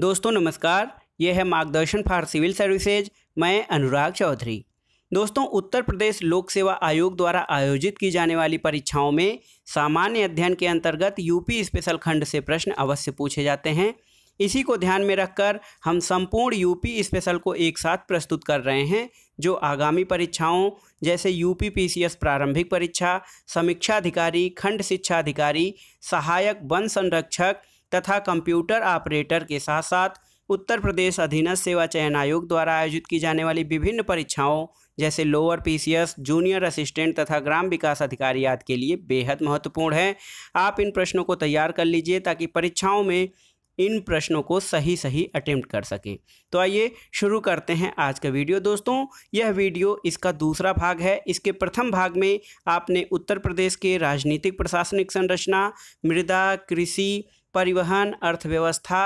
दोस्तों नमस्कार यह है मार्गदर्शन फॉर सिविल सर्विसेज मैं अनुराग चौधरी दोस्तों उत्तर प्रदेश लोक सेवा आयोग द्वारा आयोजित की जाने वाली परीक्षाओं में सामान्य अध्ययन के अंतर्गत यूपी स्पेशल खंड से प्रश्न अवश्य पूछे जाते हैं इसी को ध्यान में रखकर हम संपूर्ण यूपी स्पेशल को एक साथ प्रस्तुत कर रहे हैं जो आगामी परीक्षाओं जैसे यूपी पीसीएस प्रारंभिक परीक्षा समीक्षा अधिकारी खंड शिक्षा अधिकारी सहायक वन संरक्षक तथा कंप्यूटर ऑपरेटर के साथ साथ उत्तर प्रदेश अधीनस्थ सेवा चयन आयोग द्वारा आयोजित की जाने वाली विभिन्न परीक्षाओं जैसे लोअर पीसीएस जूनियर असिस्टेंट तथा ग्राम विकास अधिकारी आदि के लिए बेहद महत्वपूर्ण है आप इन प्रश्नों को तैयार कर लीजिए ताकि परीक्षाओं में इन प्रश्नों को सही सही अटेम्प्ट कर सकें तो आइए शुरू करते हैं आज का वीडियो दोस्तों यह वीडियो इसका दूसरा भाग है इसके प्रथम भाग में आपने उत्तर प्रदेश के राजनीतिक प्रशासनिक संरचना मृदा कृषि परिवहन अर्थव्यवस्था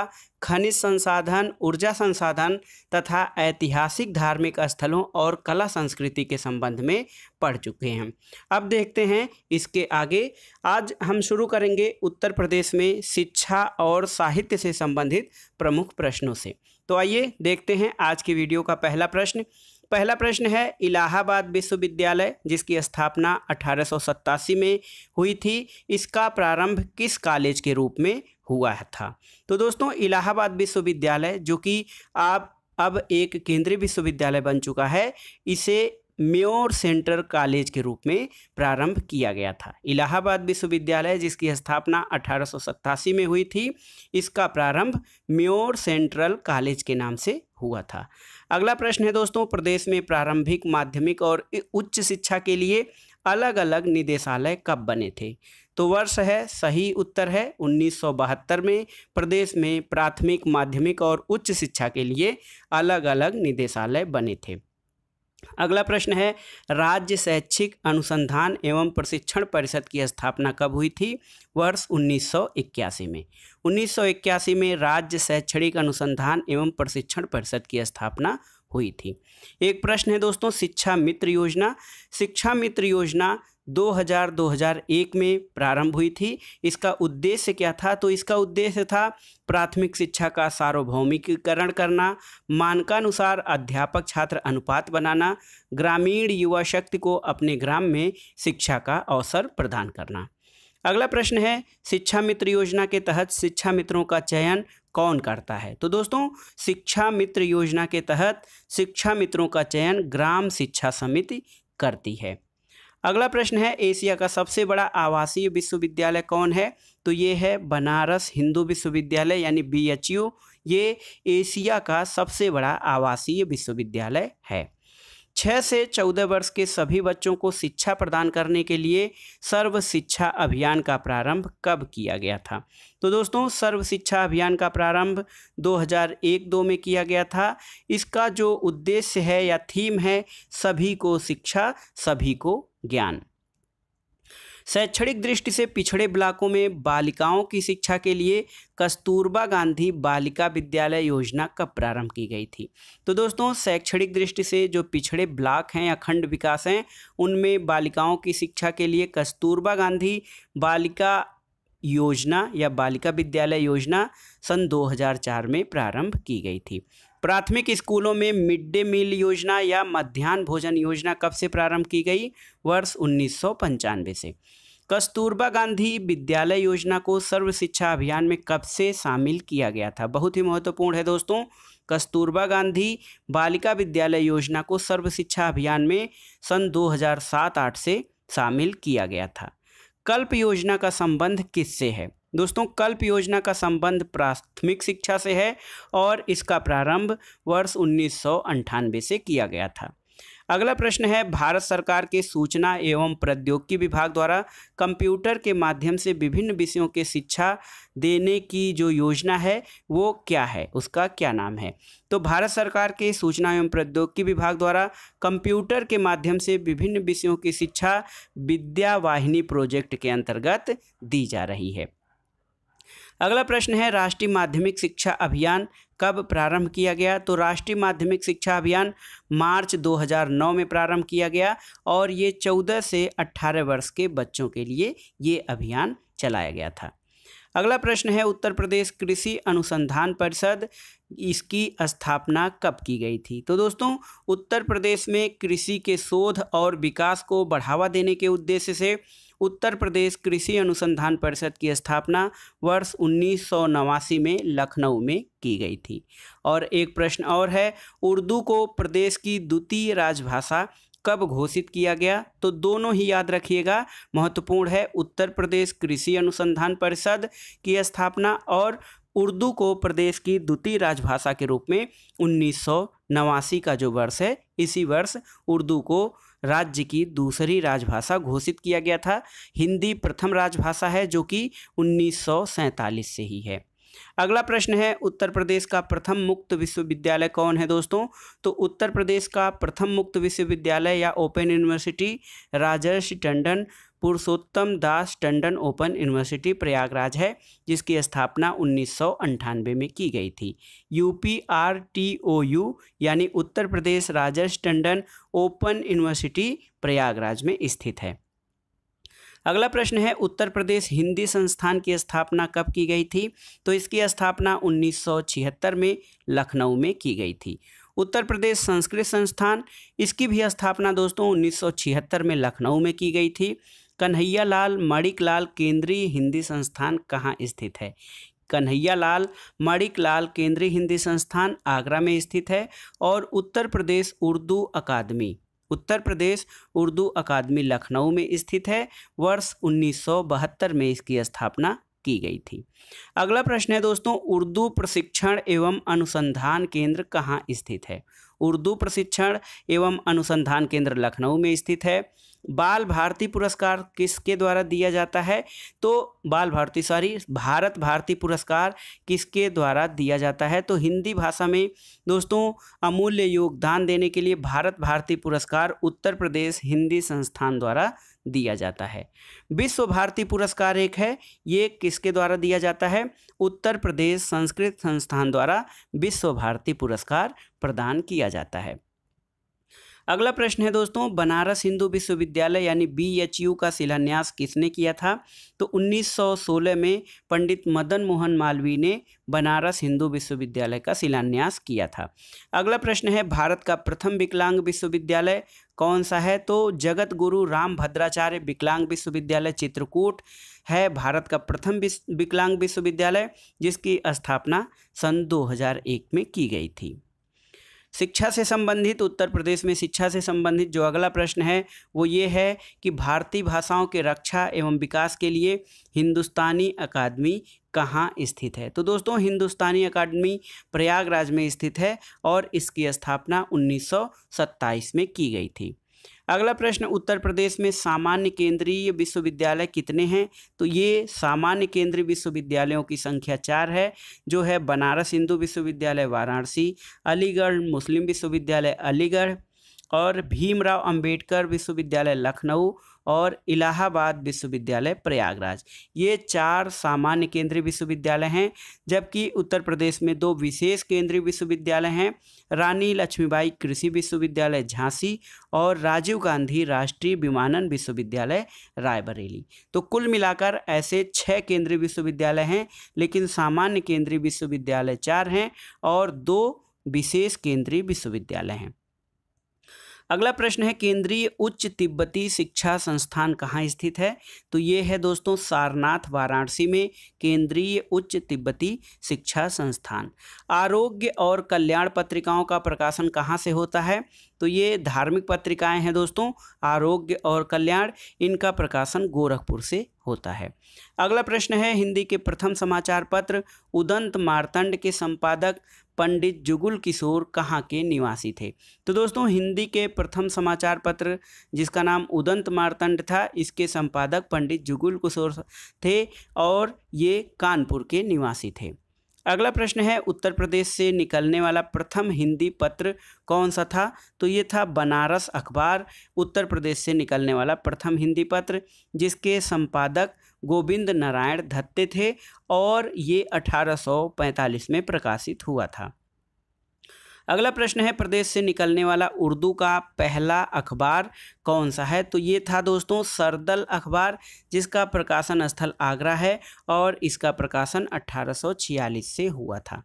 खनिज संसाधन ऊर्जा संसाधन तथा ऐतिहासिक धार्मिक स्थलों और कला संस्कृति के संबंध में पढ़ चुके हैं अब देखते हैं इसके आगे आज हम शुरू करेंगे उत्तर प्रदेश में शिक्षा और साहित्य से संबंधित प्रमुख प्रश्नों से तो आइए देखते हैं आज की वीडियो का पहला प्रश्न पहला प्रश्न है इलाहाबाद विश्वविद्यालय जिसकी स्थापना अठारह में हुई थी इसका प्रारंभ किस कॉलेज के रूप में हुआ था तो दोस्तों इलाहाबाद विश्वविद्यालय जो कि आप अब एक केंद्रीय विश्वविद्यालय बन चुका है इसे म्योर सेंटर कॉलेज के रूप में प्रारंभ किया गया था इलाहाबाद विश्वविद्यालय जिसकी स्थापना अठारह में हुई थी इसका प्रारंभ म्योर सेंट्रल कॉलेज के नाम से हुआ था अगला प्रश्न है दोस्तों प्रदेश में प्रारंभिक माध्यमिक और उच्च शिक्षा के लिए अलग अलग निदेशालय कब बने थे तो वर्ष है सही उत्तर है 1972 में प्रदेश में प्राथमिक माध्यमिक और उच्च शिक्षा के लिए अलग अलग निदेशालय बने थे अगला प्रश्न है राज्य शैक्षिक अनुसंधान एवं प्रशिक्षण परिषद की स्थापना कब हुई थी वर्ष 1981 में 1981 में राज्य शैक्षणिक अनुसंधान एवं प्रशिक्षण परिषद की स्थापना हुई थी एक प्रश्न है दोस्तों शिक्षा मित्र योजना शिक्षा मित्र योजना 2000-2001 में प्रारंभ हुई थी इसका उद्देश्य क्या था तो इसका उद्देश्य था प्राथमिक शिक्षा का सार्वभौमिकीकरण करना मानकानुसार अध्यापक छात्र अनुपात बनाना ग्रामीण युवा शक्ति को अपने ग्राम में शिक्षा का अवसर प्रदान करना अगला प्रश्न है शिक्षा मित्र योजना के तहत शिक्षा मित्रों का चयन कौन करता है तो दोस्तों शिक्षा मित्र योजना के तहत शिक्षा मित्रों का चयन ग्राम शिक्षा समिति करती है अगला प्रश्न है एशिया का सबसे बड़ा आवासीय विश्वविद्यालय कौन है तो ये है बनारस हिंदू विश्वविद्यालय यानी बी एच यू ये एशिया का सबसे बड़ा आवासीय विश्वविद्यालय है छः से चौदह वर्ष के सभी बच्चों को शिक्षा प्रदान करने के लिए सर्व शिक्षा अभियान का प्रारंभ कब किया गया था तो दोस्तों सर्व शिक्षा अभियान का प्रारंभ 2001-2 में किया गया था इसका जो उद्देश्य है या थीम है सभी को शिक्षा सभी को ज्ञान शैक्षणिक दृष्टि से पिछड़े ब्लाकों में बालिकाओं की शिक्षा के लिए कस्तूरबा गांधी बालिका विद्यालय योजना कब प्रारंभ की गई थी तो दोस्तों शैक्षणिक दृष्टि से जो पिछड़े ब्लाक हैं अखंड विकास हैं उनमें बालिकाओं की शिक्षा के लिए कस्तूरबा गांधी बालिका योजना या बालिका विद्यालय योजना सन 2004 में प्रारंभ की गई थी प्राथमिक स्कूलों में मिड डे मील योजना या मध्यान्ह भोजन योजना कब से प्रारंभ की गई वर्ष उन्नीस से कस्तूरबा गांधी विद्यालय योजना को सर्व शिक्षा अभियान में कब से शामिल किया गया था बहुत ही महत्वपूर्ण है दोस्तों कस्तूरबा गांधी बालिका विद्यालय योजना को सर्व शिक्षा अभियान में सन 2007-8 से शामिल किया गया था कल्प योजना का संबंध किससे है दोस्तों कल्प योजना का संबंध प्राथमिक शिक्षा से है और इसका प्रारंभ वर्ष उन्नीस से किया गया था अगला प्रश्न है भारत सरकार के सूचना एवं प्रौद्योगिकी विभाग द्वारा कंप्यूटर के माध्यम से विभिन्न विषयों के शिक्षा देने की जो योजना है वो क्या है उसका क्या नाम है तो भारत सरकार के सूचना एवं प्रौद्योगिकी विभाग द्वारा कंप्यूटर के माध्यम से विभिन्न विषयों की शिक्षा विद्यावाहिनी प्रोजेक्ट के अंतर्गत दी जा रही है अगला प्रश्न है राष्ट्रीय माध्यमिक शिक्षा अभियान कब प्रारंभ किया गया तो राष्ट्रीय माध्यमिक शिक्षा अभियान मार्च 2009 में प्रारंभ किया गया और ये 14 से 18 वर्ष के बच्चों के लिए ये अभियान चलाया गया था अगला प्रश्न है उत्तर प्रदेश कृषि अनुसंधान परिषद इसकी स्थापना कब की गई थी तो दोस्तों उत्तर प्रदेश में कृषि के शोध और विकास को बढ़ावा देने के उद्देश्य से उत्तर प्रदेश कृषि अनुसंधान परिषद की स्थापना वर्ष उन्नीस में लखनऊ में की गई थी और एक प्रश्न और है उर्दू को प्रदेश की द्वितीय राजभाषा कब घोषित किया गया तो दोनों ही याद रखिएगा महत्वपूर्ण है उत्तर प्रदेश कृषि अनुसंधान परिषद की स्थापना और उर्दू को प्रदेश की द्वितीय राजभाषा के रूप में उन्नीस का जो वर्ष है इसी वर्ष उर्दू को राज्य की दूसरी राजभाषा घोषित किया गया था हिंदी प्रथम राजभाषा है जो कि उन्नीस से ही है अगला प्रश्न है उत्तर प्रदेश का प्रथम मुक्त विश्वविद्यालय कौन है दोस्तों तो उत्तर प्रदेश का प्रथम मुक्त विश्वविद्यालय या open university Rajarshi Tandon Purushottam Das Tandon open university Prayagraj है जिसकी स्थापना उन्नीस में की गई थी U P R T O U यानी उत्तर प्रदेश राजस्व टंडन ओपन यूनिवर्सिटी प्रयागराज में स्थित है अगला प्रश्न है उत्तर प्रदेश हिंदी संस्थान की स्थापना कब की गई थी तो इसकी स्थापना उन्नीस में लखनऊ में की गई थी उत्तर प्रदेश संस्कृत संस्थान इसकी भी स्थापना दोस्तों 1976 में लखनऊ में की गई थी कन्हैया लाल मणिकलाल केंद्रीय हिंदी संस्थान कहाँ स्थित है कन्हैया लाल मणिक लाल केंद्रीय हिंदी संस्थान आगरा में स्थित है और उत्तर प्रदेश उर्दू अकादमी उत्तर प्रदेश उर्दू अकादमी लखनऊ में स्थित है वर्ष 1972 में इसकी स्थापना की गई थी अगला प्रश्न है दोस्तों उर्दू प्रशिक्षण एवं अनुसंधान केंद्र कहाँ स्थित है उर्दू प्रशिक्षण एवं अनुसंधान केंद्र लखनऊ में स्थित है बाल भारती पुरस्कार किसके द्वारा दिया जाता है तो बाल भारती सॉरी भारत भारती पुरस्कार किसके द्वारा दिया जाता है तो हिंदी भाषा में दोस्तों अमूल्य योगदान देने के लिए भारत भारती पुरस्कार उत्तर प्रदेश हिंदी संस्थान द्वारा दिया जाता है विश्व भारती पुरस्कार एक है ये किसके द्वारा दिया जाता है उत्तर प्रदेश संस्कृत संस्थान द्वारा विश्व भारती पुरस्कार प्रदान किया जाता है अगला प्रश्न है दोस्तों बनारस हिंदू विश्वविद्यालय यानी बी एच यू का शिलान्यास किसने किया था तो 1916 में पंडित मदन मोहन मालवीय ने बनारस हिंदू विश्वविद्यालय का शिलान्यास किया था अगला प्रश्न है भारत का प्रथम विकलांग विश्वविद्यालय कौन सा है तो जगत गुरु राम भद्राचार्य विकलांग विश्वविद्यालय चित्रकूट है भारत का प्रथम विकलांग विश्वविद्यालय जिसकी स्थापना सन दो में की गई थी शिक्षा से संबंधित उत्तर प्रदेश में शिक्षा से संबंधित जो अगला प्रश्न है वो ये है कि भारतीय भाषाओं के रक्षा एवं विकास के लिए हिंदुस्तानी अकादमी कहाँ स्थित है तो दोस्तों हिंदुस्तानी अकादमी प्रयागराज में स्थित है और इसकी स्थापना 1927 में की गई थी अगला प्रश्न उत्तर प्रदेश में सामान्य केंद्रीय विश्वविद्यालय कितने हैं तो ये सामान्य केंद्रीय विश्वविद्यालयों की संख्या चार है जो है बनारस हिंदू विश्वविद्यालय वाराणसी अलीगढ़ मुस्लिम विश्वविद्यालय अलीगढ़ और भीमराव अंबेडकर विश्वविद्यालय लखनऊ और इलाहाबाद विश्वविद्यालय प्रयागराज ये चार सामान्य केंद्रीय विश्वविद्यालय हैं जबकि उत्तर प्रदेश में दो विशेष केंद्रीय विश्वविद्यालय हैं रानी लक्ष्मीबाई कृषि विश्वविद्यालय झांसी और राजीव गांधी राष्ट्रीय विमानन विश्वविद्यालय रायबरेली तो कुल मिलाकर ऐसे छः केंद्रीय विश्वविद्यालय हैं लेकिन सामान्य केंद्रीय विश्वविद्यालय चार हैं और दो विशेष केंद्रीय विश्वविद्यालय हैं अगला प्रश्न है केंद्रीय उच्च तिब्बती शिक्षा संस्थान कहाँ स्थित है तो ये है दोस्तों सारनाथ वाराणसी में केंद्रीय उच्च तिब्बती शिक्षा संस्थान आरोग्य और कल्याण पत्रिकाओं का प्रकाशन कहाँ से होता है तो ये धार्मिक पत्रिकाएं हैं दोस्तों आरोग्य और कल्याण इनका प्रकाशन गोरखपुर से होता है अगला प्रश्न है हिंदी के प्रथम समाचार पत्र उदंत मारतंड के संपादक पंडित जुगुल किशोर कहाँ के निवासी थे तो दोस्तों हिंदी के प्रथम समाचार पत्र जिसका नाम उदंत मारतंड था इसके संपादक पंडित जुगुल किशोर थे और ये कानपुर के निवासी थे अगला प्रश्न है उत्तर प्रदेश से निकलने वाला प्रथम हिंदी पत्र कौन सा था तो ये था बनारस अखबार उत्तर प्रदेश से निकलने वाला प्रथम हिंदी पत्र जिसके संपादक गोविंद नारायण धत्ते थे और ये 1845 में प्रकाशित हुआ था अगला प्रश्न है प्रदेश से निकलने वाला उर्दू का पहला अखबार कौन सा है तो ये था दोस्तों सरदल अखबार जिसका प्रकाशन स्थल आगरा है और इसका प्रकाशन 1846 से हुआ था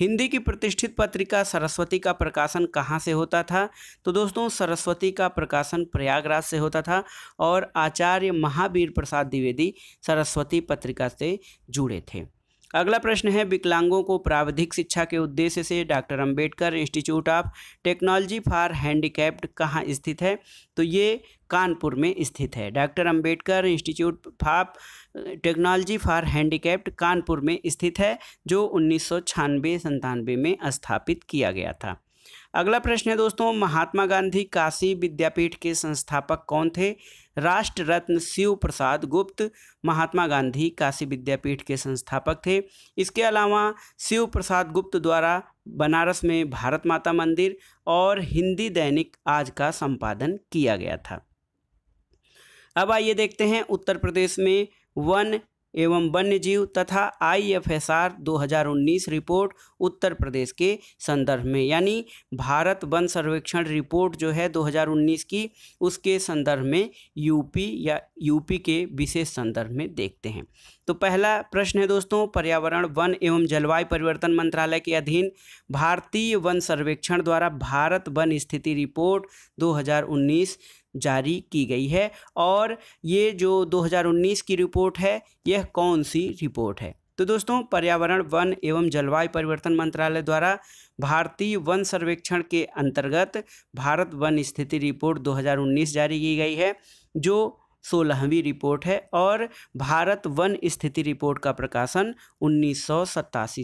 हिंदी की प्रतिष्ठित पत्रिका सरस्वती का प्रकाशन कहाँ से होता था तो दोस्तों सरस्वती का प्रकाशन प्रयागराज से होता था और आचार्य महावीर प्रसाद द्विवेदी सरस्वती पत्रिका से जुड़े थे अगला प्रश्न है विकलांगों को प्रावधिक शिक्षा के उद्देश्य से doctor Ambedkar institute of technology for handicapped कहाँ स्थित है तो ये कानपुर में स्थित है doctor Ambedkar institute for technology for handicapped Kanpur में स्थित है जो उन्नीस सौ में स्थापित किया गया था अगला प्रश्न है दोस्तों महात्मा गांधी काशी विद्यापीठ के संस्थापक कौन थे राष्ट्र रत्न शिव प्रसाद गुप्त महात्मा गांधी काशी विद्यापीठ के संस्थापक थे इसके अलावा शिव प्रसाद गुप्त द्वारा बनारस में भारत माता मंदिर और हिंदी दैनिक आज का संपादन किया गया था अब आइए देखते हैं उत्तर प्रदेश में वन एवं वन्य जीव तथा आई एफ एस आर दो हज़ार उन्नीस रिपोर्ट उत्तर प्रदेश के संदर्भ में यानी भारत वन सर्वेक्षण रिपोर्ट जो है 2019 की उसके संदर्भ में यूपी या यूपी के विशेष संदर्भ में देखते हैं तो पहला प्रश्न है दोस्तों पर्यावरण वन एवं जलवायु परिवर्तन मंत्रालय के अधीन भारतीय वन सर्वेक्षण द्वारा भारत वन स्थिति रिपोर्ट दो जारी की गई है और ये जो 2019 की रिपोर्ट है यह कौन सी रिपोर्ट है तो दोस्तों पर्यावरण वन एवं जलवायु परिवर्तन मंत्रालय द्वारा भारतीय वन सर्वेक्षण के अंतर्गत भारत वन स्थिति रिपोर्ट 2019 जारी की गई है जो सोलहवीं रिपोर्ट है और भारत वन स्थिति रिपोर्ट का प्रकाशन उन्नीस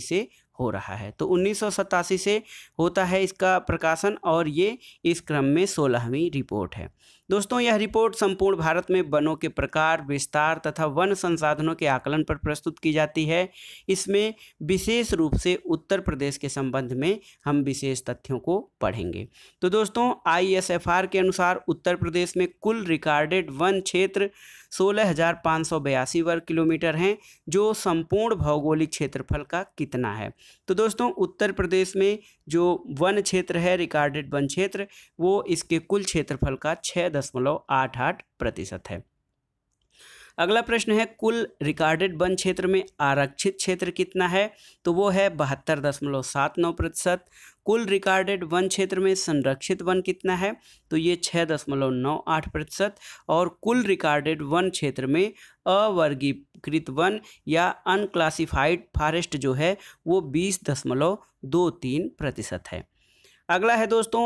से हो रहा है तो उन्नीस से होता है इसका प्रकाशन और ये इस क्रम में सोलहवीं रिपोर्ट है दोस्तों यह रिपोर्ट संपूर्ण भारत में वनों के प्रकार विस्तार तथा वन संसाधनों के आकलन पर प्रस्तुत की जाती है इसमें विशेष रूप से उत्तर प्रदेश के संबंध में हम विशेष तथ्यों को पढ़ेंगे तो दोस्तों आईएसएफआर के अनुसार उत्तर प्रदेश में कुल रिकॉर्डेड वन क्षेत्र सोलह वर्ग किलोमीटर हैं जो संपूर्ण भौगोलिक क्षेत्रफल का कितना है तो दोस्तों उत्तर प्रदेश में जो वन क्षेत्र है रिकॉर्डेड वन क्षेत्र वो इसके कुल क्षेत्रफल का छः दशमलव आठ आठ प्रतिशत है अगला प्रश्न है कुल रिकॉर्डेड वन क्षेत्र में आरक्षित क्षेत्र कितना है तो वो है बहत्तर दशमलव सात नौ प्रतिशत कुल रिकॉर्डेड वन क्षेत्र में संरक्षित वन कितना है तो ये छः दशमलव नौ आठ प्रतिशत और कुल रिकॉर्डेड वन क्षेत्र में अवर्गीकृत वन या अनक्लासिफाइड फॉरेस्ट जो है वो बीस दशमलव दो तीन प्रतिशत है अगला है दोस्तों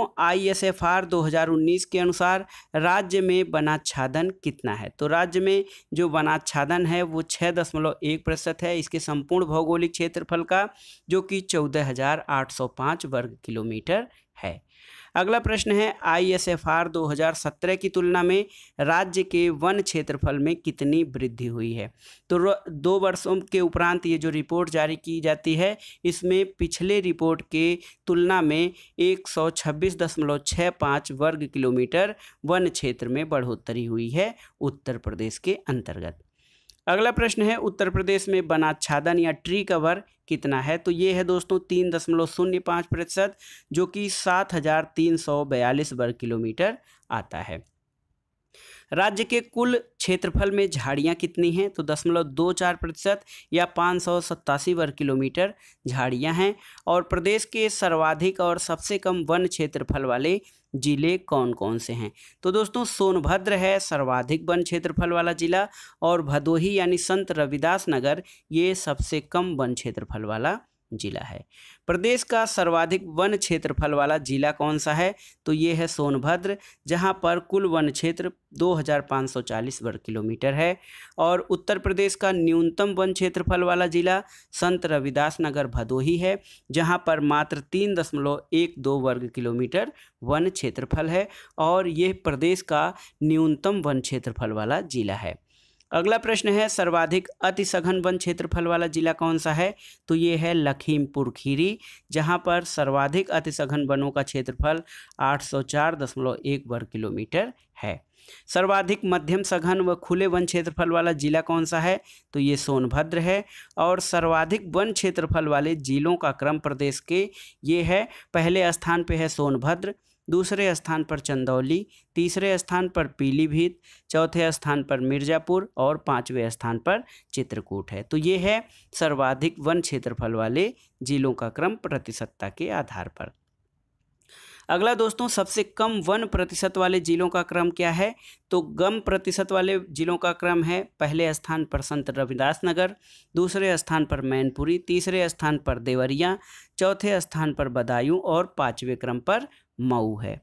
हज़ार 2019 के अनुसार राज्य में वनाच्छादन कितना है तो राज्य में जो वनाच्छादन है वो छः दशमलव एक प्रतिशत है इसके संपूर्ण भौगोलिक क्षेत्रफल का जो कि चौदह हजार आठ सौ पाँच वर्ग किलोमीटर है अगला प्रश्न है हज़ार 2017 की तुलना में राज्य के वन क्षेत्रफल में कितनी वृद्धि हुई है तो दो वर्षों के उपरांत ये जो रिपोर्ट जारी की जाती है इसमें पिछले रिपोर्ट के तुलना में एक वर्ग किलोमीटर वन क्षेत्र में बढ़ोतरी हुई है उत्तर प्रदेश के अंतर्गत अगला प्रश्न है उत्तर प्रदेश में बना छादन या ट्री कवर कितना है तो ये है दोस्तों तीन दशमलव शून्य पाँच प्रतिशत जो कि सात हजार तीन सौ बयालीस वर्ग किलोमीटर आता है राज्य के कुल क्षेत्रफल में झाड़ियाँ कितनी हैं तो दशमलव दो चार प्रतिशत या पाँच सौ सत्तासी वर्ग किलोमीटर झाड़ियाँ हैं और प्रदेश के सर्वाधिक और सबसे कम वन क्षेत्रफल वाले ज़िले कौन कौन से हैं तो दोस्तों सोनभद्र है सर्वाधिक वन क्षेत्रफल वाला ज़िला और भदोही यानी संत रविदास नगर ये सबसे कम वन क्षेत्रफल वाला जिला है प्रदेश का सर्वाधिक वन क्षेत्रफल वाला जिला कौन सा है तो ये है सोनभद्र जहाँ पर कुल वन क्षेत्र 2540 वर्ग किलोमीटर है और उत्तर प्रदेश का न्यूनतम वन क्षेत्रफल वाला जिला संत रविदास नगर भदोही है जहाँ पर मात्र तीन दशमलव एक दो वर्ग किलोमीटर वन क्षेत्रफल है और यह प्रदेश का न्यूनतम वन क्षेत्रफल वाला जिला है अगला प्रश्न है सर्वाधिक अति सघन वन क्षेत्रफल वाला जिला कौन सा है तो ये है लखीमपुर खीरी जहाँ पर सर्वाधिक अति सघन वनों का क्षेत्रफल 804.1 वर्ग किलोमीटर है सर्वाधिक मध्यम सघन व खुले वन क्षेत्रफल वाला जिला कौन सा है तो ये सोनभद्र है और सर्वाधिक वन क्षेत्रफल वाले जिलों का क्रम प्रदेश के ये है पहले स्थान पे है सोनभद्र दूसरे स्थान पर चंदौली तीसरे स्थान पर पीलीभीत चौथे स्थान पर मिर्ज़ापुर और पाँचवें स्थान पर चित्रकूट है तो ये है सर्वाधिक वन क्षेत्रफल वाले जिलों का क्रम प्रतिशतता के आधार पर अगला दोस्तों सबसे कम वन प्रतिशत वाले जिलों का क्रम क्या है तो गम प्रतिशत वाले जिलों का क्रम है पहले स्थान पर संत रविदास नगर दूसरे स्थान पर मैनपुरी तीसरे स्थान पर देवरिया चौथे स्थान पर बदायूं और पाँचवें क्रम पर मऊ है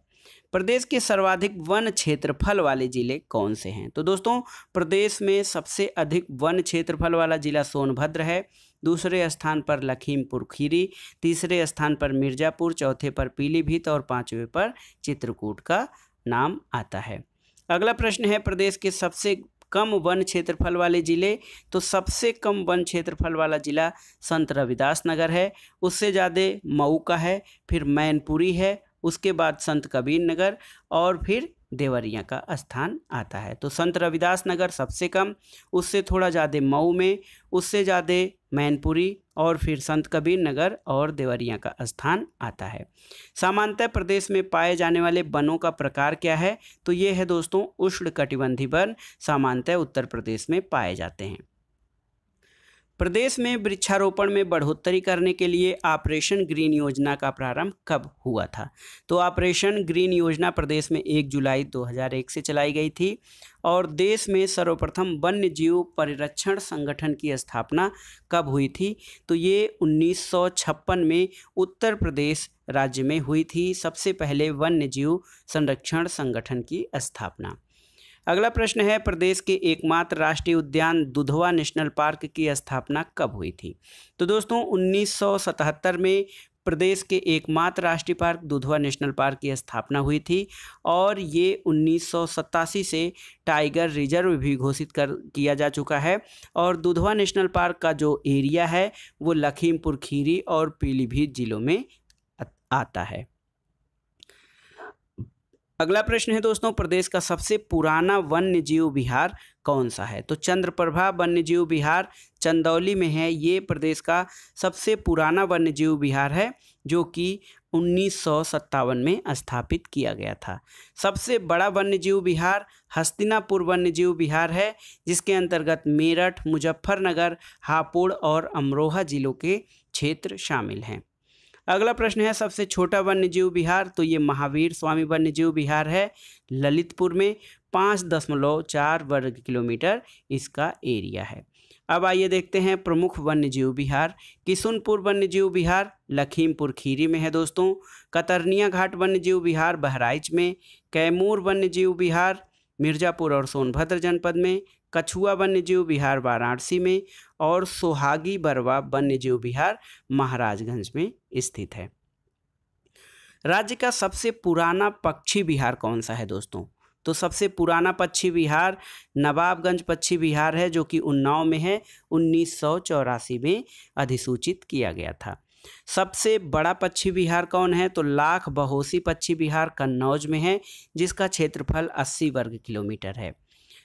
प्रदेश के सर्वाधिक वन क्षेत्रफल वाले जिले कौन से हैं तो दोस्तों प्रदेश में सबसे अधिक वन क्षेत्रफल वाला जिला सोनभद्र है दूसरे स्थान पर लखीमपुर खीरी तीसरे स्थान पर मिर्ज़ापुर चौथे पर पीलीभीत और पाँचवें पर चित्रकूट का नाम आता है अगला प्रश्न है प्रदेश के सबसे कम वन क्षेत्रफल वाले जिले तो सबसे कम वन क्षेत्रफल वाला जिला संत रविदास नगर है उससे ज़्यादा मऊ का है फिर मैनपुरी है उसके बाद संत कबीर नगर और फिर देवरिया का स्थान आता है तो संत रविदास नगर सबसे कम उससे थोड़ा ज़्यादा मऊ में उससे ज़्यादा मैनपुरी और फिर संत कबीर नगर और देवरिया का स्थान आता है सामान्यतः प्रदेश में पाए जाने वाले वनों का प्रकार क्या है तो ये है दोस्तों उष्ण कटिबंधी वन सामान्यतः उत्तर प्रदेश में पाए जाते हैं प्रदेश में वृक्षारोपण में बढ़ोतरी करने के लिए ऑपरेशन ग्रीन योजना का प्रारंभ कब हुआ था तो ऑपरेशन ग्रीन योजना प्रदेश में 1 जुलाई 2001 से चलाई गई थी और देश में सर्वप्रथम वन्य जीव परिरक्षण संगठन की स्थापना कब हुई थी तो ये 1956 में उत्तर प्रदेश राज्य में हुई थी सबसे पहले वन्य जीव संरक्षण संगठन की स्थापना अगला प्रश्न है प्रदेश के एकमात्र राष्ट्रीय उद्यान दुधवा नेशनल पार्क की स्थापना कब हुई थी तो दोस्तों 1977 में प्रदेश के एकमात्र राष्ट्रीय पार्क दुधवा नेशनल पार्क की स्थापना हुई थी और ये उन्नीस से टाइगर रिजर्व भी घोषित कर किया जा चुका है और दुधवा नेशनल पार्क का जो एरिया है वो लखीमपुर खीरी और पीलीभीत जिलों में आता है अगला प्रश्न है दोस्तों प्रदेश का सबसे पुराना वन्य जीव बिहार कौन सा है तो चंद्रप्रभा वन्य जीव बिहार चंदौली में है ये प्रदेश का सबसे पुराना वन्य जीव बिहार है जो कि उन्नीस में स्थापित किया गया था सबसे बड़ा वन्यजीव बिहार हस्तिनापुर वन्यजीव बिहार है जिसके अंतर्गत मेरठ मुजफ्फरनगर हापुड़ और अमरोहा जिलों के क्षेत्र शामिल हैं अगला प्रश्न है सबसे छोटा वन्यजीव बिहार तो ये महावीर स्वामी वन्यजीव बिहार है ललितपुर में पाँच दशमलव चार वर्ग किलोमीटर इसका एरिया है अब आइए देखते हैं प्रमुख वन्यजीव बिहार किशुनपुर वन्यजीव बिहार लखीमपुर खीरी में है दोस्तों कतरनिया घाट वन्यजीव बिहार बहराइच में कैमूर वन्यजीव बिहार मिर्ज़ापुर और सोनभद्र जनपद में कछुआ वन्यजीव बिहार वाराणसी में और सोहागी बरवा वन्यजीव बिहार महाराजगंज में स्थित है राज्य का सबसे पुराना पक्षी बिहार कौन सा है दोस्तों तो सबसे पुराना पक्षी बिहार नवाबगंज पक्षी बिहार है जो कि उन्नाव में है उन्नीस में अधिसूचित किया गया था सबसे बड़ा पक्षी बिहार कौन है तो लाख बहोसी पक्षी बिहार कन्नौज में है जिसका क्षेत्रफल 80 वर्ग किलोमीटर है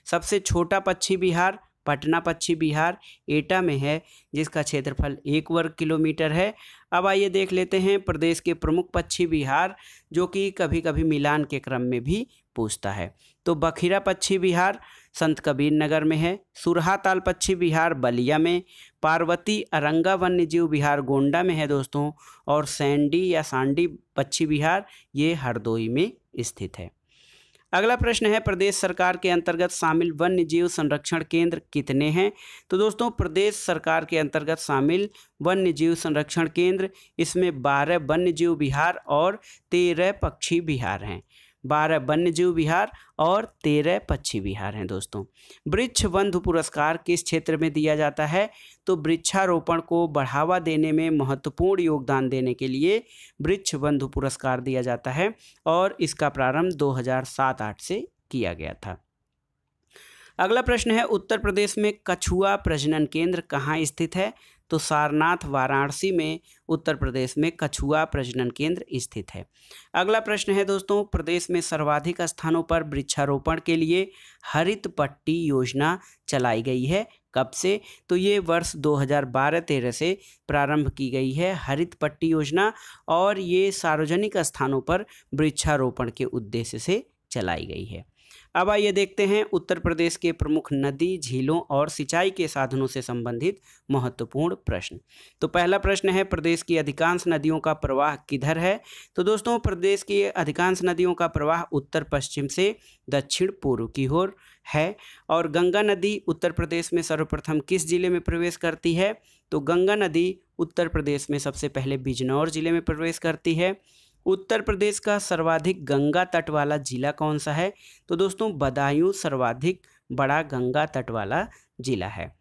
सबसे छोटा पक्षी बिहार पटना पक्षी बिहार एटा में है जिसका क्षेत्रफल एक वर्ग किलोमीटर है अब आइए देख लेते हैं प्रदेश के प्रमुख पक्षी बिहार जो कि कभी कभी मिलान के क्रम में भी पूछता है तो बखीरा पक्षी बिहार संत कबीर नगर में है सुरहाताल पक्षी बिहार बलिया में पार्वती अरंगा वन्य जीव बिहार गोंडा में है दोस्तों और सैंडी या सांडी पक्षी बिहार ये हरदोई में स्थित है अगला प्रश्न है प्रदेश सरकार के अंतर्गत शामिल वन्य जीव संरक्षण केंद्र कितने हैं तो दोस्तों प्रदेश सरकार के अंतर्गत शामिल वन्य जीव संरक्षण केंद्र इसमें बारह वन्य जीव बिहार और तेरह पक्षी बिहार हैं बारह वन्य जीव विहार और तेरह पक्षी विहार हैं दोस्तों वृक्ष बंधु पुरस्कार किस क्षेत्र में दिया जाता है तो वृक्षारोपण को बढ़ावा देने में महत्वपूर्ण योगदान देने के लिए वृक्ष बंधु पुरस्कार दिया जाता है और इसका प्रारंभ 2007-8 से किया गया था अगला प्रश्न है उत्तर प्रदेश में कछुआ प्रजनन केंद्र कहाँ स्थित है तो सारनाथ वाराणसी में उत्तर प्रदेश में कछुआ प्रजनन केंद्र स्थित है अगला प्रश्न है दोस्तों प्रदेश में सर्वाधिक स्थानों पर वृक्षारोपण के लिए हरित पट्टी योजना चलाई गई है कब से तो ये वर्ष 2012-13 से प्रारंभ की गई है हरित पट्टी योजना और ये सार्वजनिक स्थानों पर वृक्षारोपण के उद्देश्य से चलाई गई है अब आइए देखते हैं उत्तर प्रदेश के प्रमुख नदी झीलों और सिंचाई के साधनों से संबंधित महत्वपूर्ण प्रश्न तो पहला प्रश्न है प्रदेश की अधिकांश नदियों का प्रवाह किधर है तो दोस्तों प्रदेश की अधिकांश नदियों का प्रवाह उत्तर पश्चिम से दक्षिण पूर्व की ओर है और गंगा नदी उत्तर प्रदेश में सर्वप्रथम किस जिले में प्रवेश करती है तो गंगा नदी उत्तर प्रदेश में सबसे पहले बिजनौर जिले में प्रवेश करती है उत्तर प्रदेश का सर्वाधिक गंगा तट वाला जिला कौन सा है तो दोस्तों बदायूं सर्वाधिक बड़ा गंगा तट वाला जिला है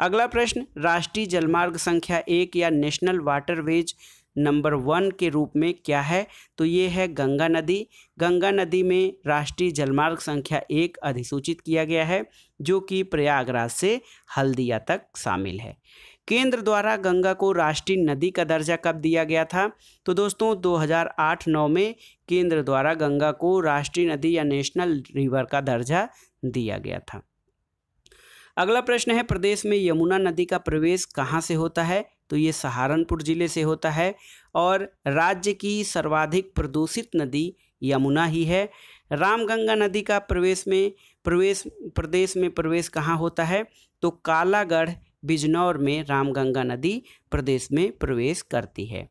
अगला प्रश्न राष्ट्रीय जलमार्ग संख्या एक या नेशनल वाटरवेज नंबर वन के रूप में क्या है तो ये है गंगा नदी गंगा नदी में राष्ट्रीय जलमार्ग संख्या एक अधिसूचित किया गया है जो कि प्रयागराज से हल्दिया तक शामिल है केंद्र द्वारा गंगा को राष्ट्रीय नदी का दर्जा कब दिया गया था तो दोस्तों 2008-9 में केंद्र द्वारा गंगा को राष्ट्रीय नदी या नेशनल रिवर का दर्जा दिया गया था अगला प्रश्न है प्रदेश में यमुना नदी का प्रवेश कहाँ से होता है तो ये सहारनपुर जिले से होता है और राज्य की सर्वाधिक प्रदूषित नदी यमुना ही है रामगंगा नदी का प्रवेश में प्रवेश प्रदेश में प्रवेश कहाँ होता है तो कालागढ़ बिजनौर में रामगंगा नदी प्रदेश में प्रवेश करती है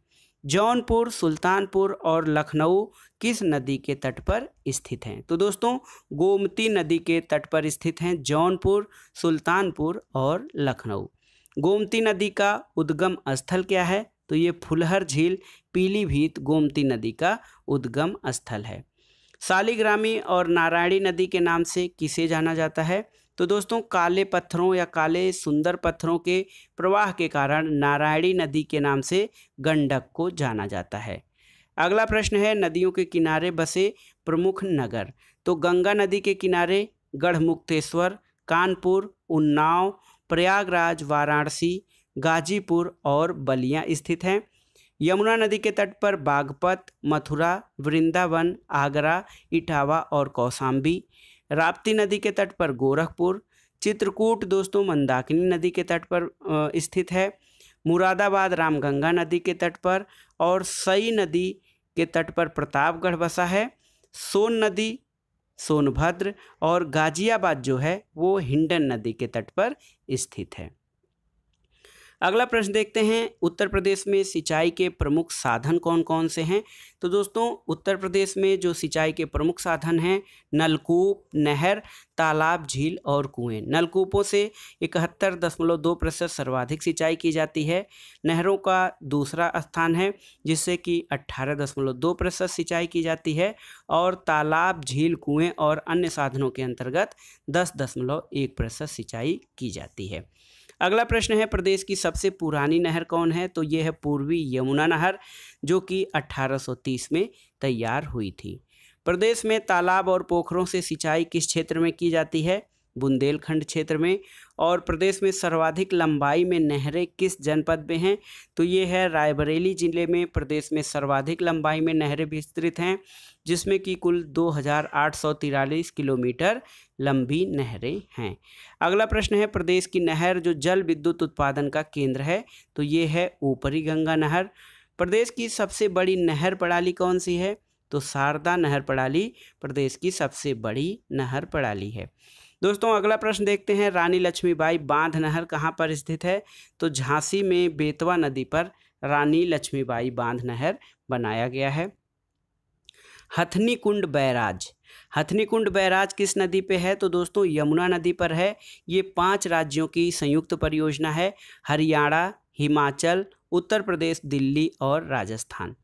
जौनपुर सुल्तानपुर और लखनऊ किस नदी के तट पर स्थित हैं तो दोस्तों गोमती नदी के तट पर स्थित हैं जौनपुर सुल्तानपुर और लखनऊ गोमती नदी का उद्गम स्थल क्या है तो ये फुलहर झील पीलीभीत गोमती नदी का उद्गम स्थल है सालीग्रामी और नारायणी नदी के नाम से किसे जाना जाता है तो दोस्तों काले पत्थरों या काले सुंदर पत्थरों के प्रवाह के कारण नारायणी नदी के नाम से गंडक को जाना जाता है अगला प्रश्न है नदियों के किनारे बसे प्रमुख नगर तो गंगा नदी के किनारे गढ़मुक्तेश्वर कानपुर उन्नाव प्रयागराज वाराणसी गाजीपुर और बलिया स्थित हैं यमुना नदी के तट पर बागपत मथुरा वृंदावन आगरा इटावा और कौसाम्बी राप्ती नदी के तट पर गोरखपुर चित्रकूट दोस्तों मंदाकिनी नदी के तट पर स्थित है मुरादाबाद रामगंगा नदी के तट पर और सई नदी के तट पर प्रतापगढ़ बसा है सोन नदी सोनभद्र और गाजियाबाद जो है वो हिंडन नदी के तट पर स्थित है अगला प्रश्न देखते हैं उत्तर प्रदेश में सिंचाई के प्रमुख साधन कौन कौन से हैं तो दोस्तों उत्तर प्रदेश में जो सिंचाई के प्रमुख साधन हैं नलकूप नहर तालाब झील और कुएं नलकूपों से इकहत्तर दशमलव दो प्रतिशत सर्वाधिक सिंचाई की जाती है नहरों का दूसरा स्थान है जिससे कि अट्ठारह दशमलव दो प्रतिशत सिंचाई की जाती है और तालाब झील कुएं और अन्य साधनों के अंतर्गत दस दशमलव एक प्रतिशत सिंचाई की जाती है अगला प्रश्न है प्रदेश की सबसे पुरानी नहर कौन है तो ये है पूर्वी यमुना नहर जो कि 1830 में तैयार हुई थी प्रदेश में तालाब और पोखरों से सिंचाई किस क्षेत्र में की जाती है बुंदेलखंड क्षेत्र में और प्रदेश में सर्वाधिक लंबाई में नहरें किस जनपद में हैं तो ये है रायबरेली ज़िले में प्रदेश में सर्वाधिक लंबाई में नहरें विस्तृत हैं जिसमें कि कुल दो किलोमीटर लंबी नहरें हैं अगला प्रश्न है प्रदेश की नहर जो जल विद्युत उत्पादन का केंद्र है तो ये है ऊपरी गंगा नहर प्रदेश की सबसे बड़ी नहर प्रणाली कौन सी है तो शारदा नहर प्रणाली प्रदेश की सबसे बड़ी नहर प्रणाली है दोस्तों अगला प्रश्न देखते हैं रानी लक्ष्मीबाई बांध नहर कहाँ पर स्थित है तो झांसी में बेतवा नदी पर रानी लक्ष्मीबाई बांध नहर बनाया गया है हथनी कुंड बैराज हथनी कुंड बैराज किस नदी पे है तो दोस्तों यमुना नदी पर है ये पांच राज्यों की संयुक्त परियोजना है हरियाणा हिमाचल उत्तर प्रदेश दिल्ली और राजस्थान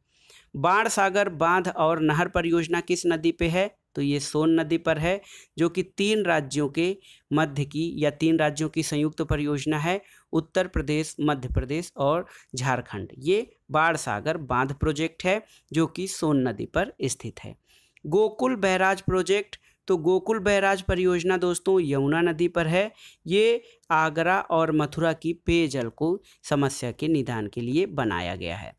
बाण सागर बांध और नहर परियोजना किस नदी पे है तो ये सोन नदी पर है जो कि तीन राज्यों के मध्य की या तीन राज्यों की संयुक्त परियोजना है उत्तर प्रदेश मध्य प्रदेश और झारखंड ये बाढ़ सागर बांध प्रोजेक्ट है जो कि सोन नदी पर स्थित है गोकुल बैराज प्रोजेक्ट तो गोकुल बैराज परियोजना दोस्तों यमुना नदी पर है ये आगरा और मथुरा की पेयजल को समस्या के निदान के लिए बनाया गया है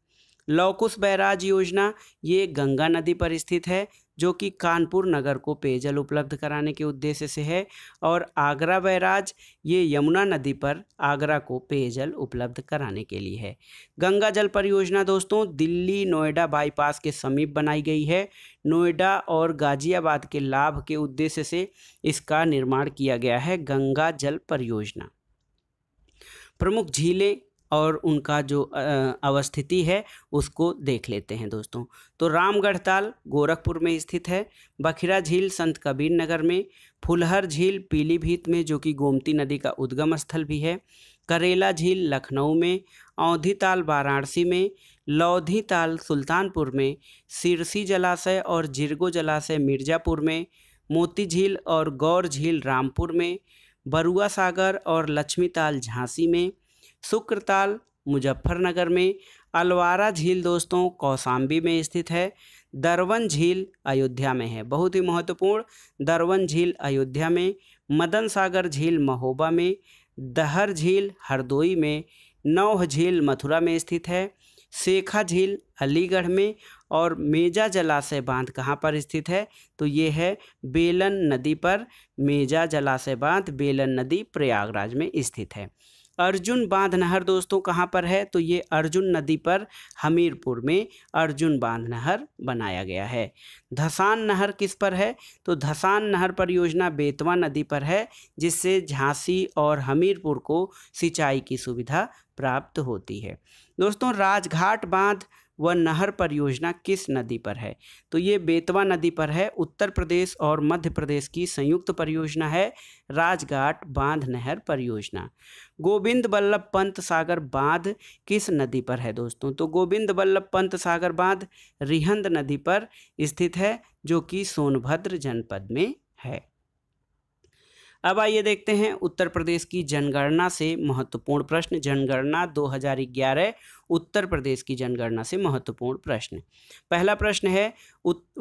लौकुश बैराज योजना ये गंगा नदी पर स्थित है जो कि कानपुर नगर को पेयजल उपलब्ध कराने के उद्देश्य से है और आगरा बैराज ये यमुना नदी पर आगरा को पेयजल उपलब्ध कराने के लिए है गंगा जल परियोजना दोस्तों दिल्ली नोएडा बाईपास के समीप बनाई गई है नोएडा और गाजियाबाद के लाभ के उद्देश्य से इसका निर्माण किया गया है गंगा जल परियोजना प्रमुख झीलें और उनका जो अवस्थिति है उसको देख लेते हैं दोस्तों तो रामगढ़ ताल गोरखपुर में स्थित है बखिरा झील संत कबीर नगर में फुलहर झील पीलीभीत में जो कि गोमती नदी का उद्गम स्थल भी है करेला झील लखनऊ में औधी ताल वाराणसी में लौधी ताल सुल्तानपुर में सिरसी जलाशय और जिरगो जलाशय मिर्ज़ापुर में मोती झील और गौर झील रामपुर में बरुआ सागर और लक्ष्मी ताल झांसी में शुक्रताल मुजफ्फरनगर में अलवारा झील दोस्तों कौसाम्बी में स्थित है दरवन झील अयोध्या में है बहुत ही महत्वपूर्ण दरवन झील अयोध्या में मदन सागर झील महोबा में दहर झील हरदोई में नौह झील मथुरा में स्थित है शेखा झील अलीगढ़ में और मेजा जलाशय बांध कहाँ पर स्थित है तो ये है बेलन नदी पर मेजा जलाशय बांध बेलन नदी प्रयागराज में स्थित है अर्जुन बांध नहर दोस्तों कहाँ पर है तो ये अर्जुन नदी पर हमीरपुर में अर्जुन बांध नहर बनाया गया है धसान नहर किस पर है तो धसान नहर परियोजना बेतवा नदी पर है जिससे झांसी और हमीरपुर को सिंचाई की सुविधा प्राप्त होती है दोस्तों राजघाट बांध व नहर परियोजना किस नदी पर है तो ये बेतवा नदी पर है उत्तर प्रदेश और मध्य प्रदेश की संयुक्त परियोजना है राजघाट बांध नहर परियोजना गोविंद बल्लभ पंत सागर बांध किस नदी पर है दोस्तों तो गोविंद बल्लभ पंत सागर बांध रिहंद नदी पर स्थित है जो कि सोनभद्र जनपद में है अब आइए देखते हैं उत्तर प्रदेश की जनगणना से महत्वपूर्ण प्रश्न जनगणना 2011 उत्तर प्रदेश की जनगणना से महत्वपूर्ण प्रश्न पहला प्रश्न है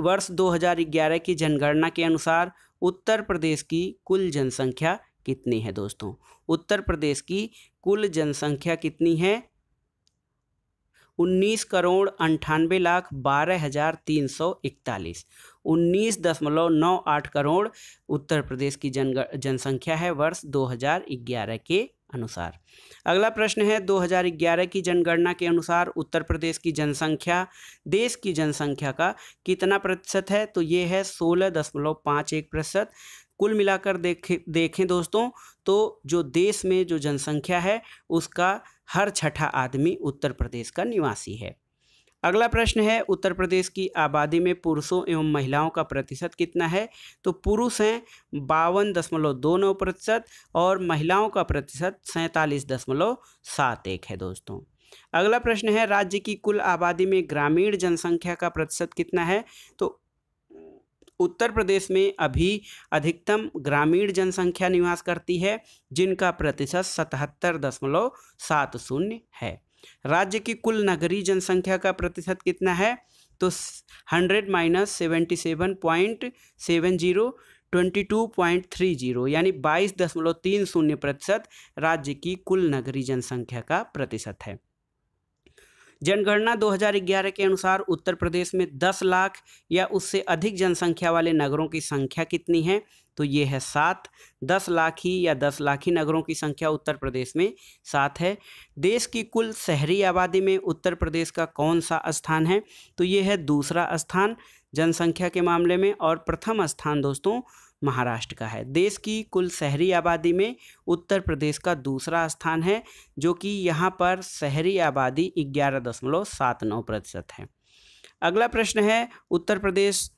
वर्ष 2011 की जनगणना के अनुसार उत्तर प्रदेश की कुल जनसंख्या कितनी है दोस्तों उत्तर प्रदेश की कुल जनसंख्या कितनी है उन्नीस करोड़ अंठानवे लाख बारह हज़ार तीन सौ इकतालीस उन्नीस दशमलव नौ आठ करोड़ उत्तर प्रदेश की जन जनसंख्या है वर्ष 2011 के अनुसार अगला प्रश्न है 2011 की जनगणना के अनुसार उत्तर प्रदेश की जनसंख्या देश की जनसंख्या का कितना प्रतिशत है तो ये है सोलह दशमलव पाँच एक प्रतिशत कुल मिलाकर देखें देखें दोस्तों तो जो देश में जो जनसंख्या है उसका हर छठा आदमी उत्तर प्रदेश का निवासी है अगला प्रश्न है उत्तर प्रदेश की आबादी में पुरुषों एवं महिलाओं का प्रतिशत कितना है तो पुरुष हैं बावन दशमलव दो नौ प्रतिशत और महिलाओं का प्रतिशत सैंतालीस दशमलव सात एक है दोस्तों अगला प्रश्न है राज्य की कुल आबादी में ग्रामीण जनसंख्या का प्रतिशत कितना है तो उत्तर प्रदेश में अभी अधिकतम ग्रामीण जनसंख्या निवास करती है जिनका प्रतिशत सतहत्तर दशमलव सात शून्य है राज्य की कुल नगरीय जनसंख्या का प्रतिशत कितना है तो hundred minus seventy seven point seven zero twenty two point three zero यानी बाईस दशमलव तीन शून्य प्रतिशत राज्य की कुल नगरीय जनसंख्या का प्रतिशत है जनगणना 2011 के अनुसार उत्तर प्रदेश में 10 लाख या उससे अधिक जनसंख्या वाले नगरों की संख्या कितनी है तो ये है सात दस लाख ही या दस लाख ही नगरों की संख्या उत्तर प्रदेश में सात है देश की कुल शहरी आबादी में उत्तर प्रदेश का कौन सा स्थान है तो ये है दूसरा स्थान जनसंख्या के मामले में और प्रथम स्थान दोस्तों महाराष्ट्र का है देश की कुल शहरी आबादी में उत्तर प्रदेश का दूसरा स्थान है जो कि यहाँ पर शहरी आबादी ग्यारह दशमलव सात नौ प्रतिशत है अगला प्रश्न है उत्तर प्रदेश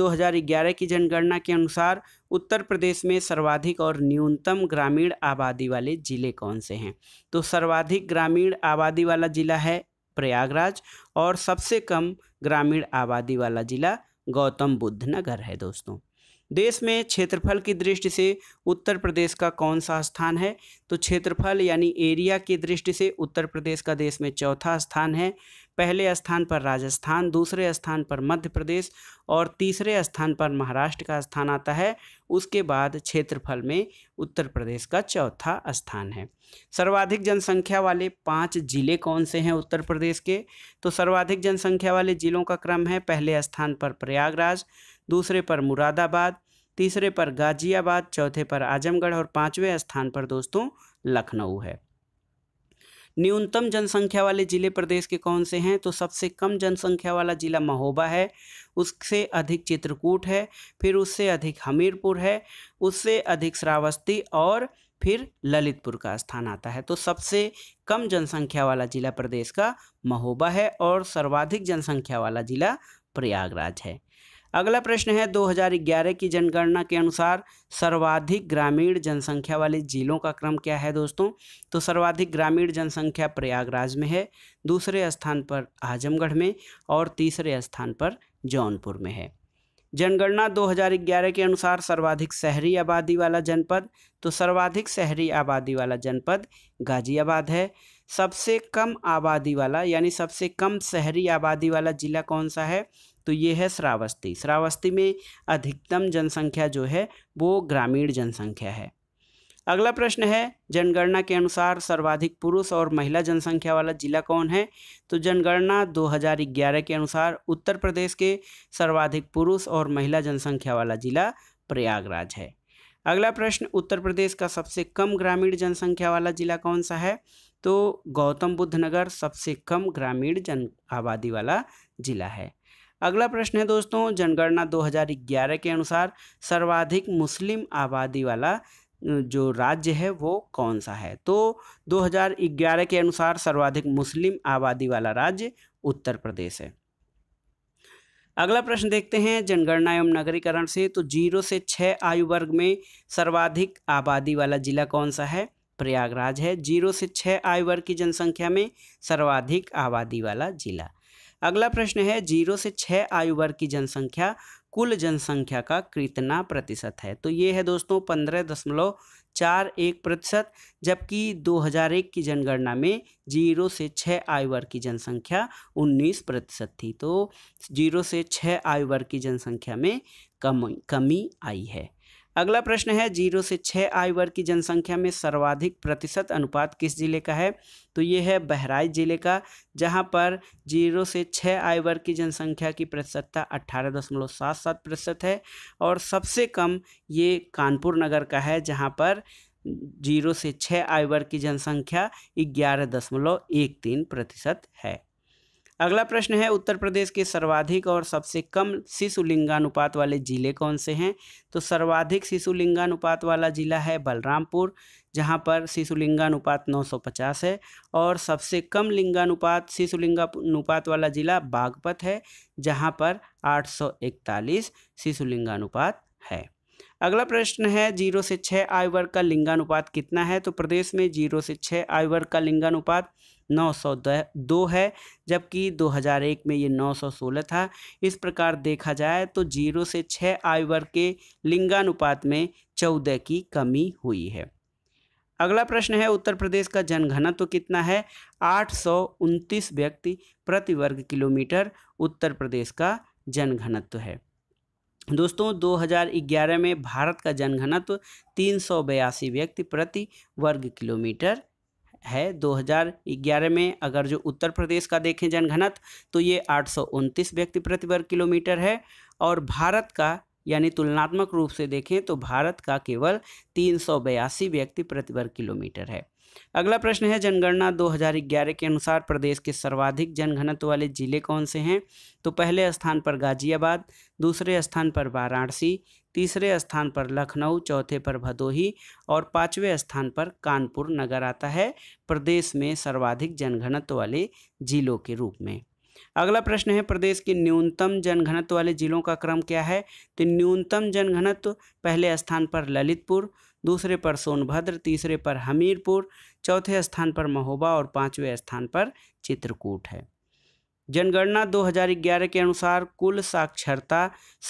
2011 की जनगणना के अनुसार उत्तर प्रदेश में सर्वाधिक और न्यूनतम ग्रामीण आबादी वाले ज़िले कौन से हैं तो सर्वाधिक ग्रामीण आबादी वाला ज़िला है प्रयागराज और सबसे कम ग्रामीण आबादी वाला ज़िला गौतम बुद्ध नगर है दोस्तों देश में क्षेत्रफल की दृष्टि से उत्तर प्रदेश का कौन सा स्थान है तो क्षेत्रफल यानी एरिया की दृष्टि से उत्तर प्रदेश का देश में चौथा स्थान है पहले स्थान पर राजस्थान दूसरे स्थान पर मध्य प्रदेश और तीसरे स्थान पर महाराष्ट्र का स्थान आता है उसके बाद क्षेत्रफल में उत्तर प्रदेश का चौथा स्थान है सर्वाधिक जनसंख्या वाले पांच जिले कौन से हैं उत्तर प्रदेश के तो सर्वाधिक जनसंख्या वाले जिलों का क्रम है पहले स्थान पर प्रयागराज दूसरे पर मुरादाबाद तीसरे पर गाजियाबाद चौथे पर आजमगढ़ और पाँचवें स्थान पर दोस्तों लखनऊ है न्यूनतम जनसंख्या वाले ज़िले प्रदेश के कौन से हैं तो सबसे कम जनसंख्या वाला ज़िला महोबा है उससे अधिक चित्रकूट है फिर उससे अधिक हमीरपुर है उससे अधिक श्रावस्ती और फिर ललितपुर का स्थान आता है तो सबसे कम जनसंख्या वाला ज़िला प्रदेश का महोबा है और सर्वाधिक जनसंख्या वाला ज़िला प्रयागराज है अगला प्रश्न है 2011 की जनगणना के अनुसार सर्वाधिक ग्रामीण जनसंख्या वाले जिलों का क्रम क्या है दोस्तों तो सर्वाधिक ग्रामीण जनसंख्या प्रयागराज में है दूसरे स्थान पर आजमगढ़ में और तीसरे स्थान पर जौनपुर में है जनगणना 2011 के अनुसार सर्वाधिक शहरी आबादी वाला जनपद तो सर्वाधिक शहरी आबादी वाला जनपद गाजियाबाद है सबसे कम आबादी वाला यानी सबसे कम शहरी आबादी वाला ज़िला कौन सा है तो ये है श्रावस्ती श्रावस्ती में अधिकतम जनसंख्या जो है वो ग्रामीण जनसंख्या है अगला प्रश्न है जनगणना के अनुसार सर्वाधिक पुरुष और महिला जनसंख्या वाला जिला कौन है तो जनगणना 2011 के अनुसार उत्तर प्रदेश के सर्वाधिक पुरुष और महिला जनसंख्या वाला जिला प्रयागराज है अगला प्रश्न उत्तर प्रदेश का सबसे कम ग्रामीण जनसंख्या वाला जिला कौन सा है तो गौतम बुद्ध नगर सबसे कम ग्रामीण जन आबादी वाला जिला है अगला प्रश्न है दोस्तों जनगणना 2011 के अनुसार सर्वाधिक मुस्लिम आबादी वाला जो राज्य है वो कौन सा है तो 2011 के अनुसार सर्वाधिक मुस्लिम आबादी वाला राज्य उत्तर प्रदेश है अगला प्रश्न देखते हैं जनगणना एवं नगरीकरण से तो जीरो से छः आयु वर्ग में सर्वाधिक आबादी वाला जिला कौन सा है प्रयागराज है जीरो से छः आयु वर्ग की जनसंख्या में सर्वाधिक आबादी वाला जिला अगला प्रश्न है जीरो से छः आयु वर्ग की जनसंख्या कुल जनसंख्या का कितना प्रतिशत है तो ये है दोस्तों पंद्रह दशमलव चार एक प्रतिशत जबकि 2001 की जनगणना में जीरो से छः आयु वर्ग की जनसंख्या उन्नीस प्रतिशत थी तो जीरो से छः आयु वर्ग की जनसंख्या में कम कमी आई है अगला प्रश्न है जीरो से छः आयु वर्ग की जनसंख्या में सर्वाधिक प्रतिशत अनुपात किस जिले का है तो ये है बहराइच जिले का जहाँ पर जीरो से छः आयु वर्ग की जनसंख्या की प्रतिशतता अट्ठारह दशमलव सात सात प्रतिशत है और सबसे कम ये कानपुर नगर का है जहाँ पर जीरो से छः आयु वर्ग की जनसंख्या ग्यारह दशमलव एक तीन प्रतिशत है अगला प्रश्न है उत्तर प्रदेश के सर्वाधिक और सबसे कम शिशु लिंगानुपात वाले जिले कौन से हैं तो सर्वाधिक शिशु लिंगानुपात वाला जिला है बलरामपुर जहां पर शिशु लिंगानुपात 950 है और सबसे कम लिंगानुपात शिशु लिंगानुपात वाला जिला बागपत है जहां पर 841 शिशु लिंगानुपात है अगला प्रश्न है जीरो से छः आयु वर्ग का लिंगानुपात कितना है तो प्रदेश में जीरो से छः आयु वर्ग का लिंगानुपात नौ सौ दो है जबकि 2001 में ये 916 था इस प्रकार देखा जाए तो जीरो से छः आयु वर्ग के लिंगानुपात में चौदह की कमी हुई है अगला प्रश्न है उत्तर प्रदेश का जनघनत्व तो कितना है आठ व्यक्ति प्रति वर्ग किलोमीटर उत्तर प्रदेश का जनघनत्व तो है दोस्तों 2011 में भारत का जनघनत्व तीन व्यक्ति प्रति वर्ग किलोमीटर है 2011 में अगर जो उत्तर प्रदेश का देखें जनघनत तो ये आठ व्यक्ति प्रति वर्ग किलोमीटर है और भारत का यानी तुलनात्मक रूप से देखें तो भारत का केवल तीन व्यक्ति प्रति वर्ग किलोमीटर है अगला प्रश्न है जनगणना 2011 के अनुसार प्रदेश के सर्वाधिक जनघनत्व वाले जिले कौन से हैं तो पहले स्थान पर गाजियाबाद दूसरे स्थान पर वाराणसी तीसरे स्थान पर लखनऊ चौथे पर भदोही और पाँचवें स्थान पर कानपुर नगर आता है प्रदेश में सर्वाधिक जनघनत्व वाले जिलों के रूप में अगला प्रश्न है प्रदेश के न्यूनतम जनघनत्व वाले जिलों का क्रम क्या है तो न्यूनतम जनघनत्व पहले स्थान पर ललितपुर दूसरे पर सोनभद्र तीसरे पर हमीरपुर चौथे स्थान पर महोबा और पाँचवें स्थान पर चित्रकूट है जनगणना 2011 के अनुसार कुल साक्षरता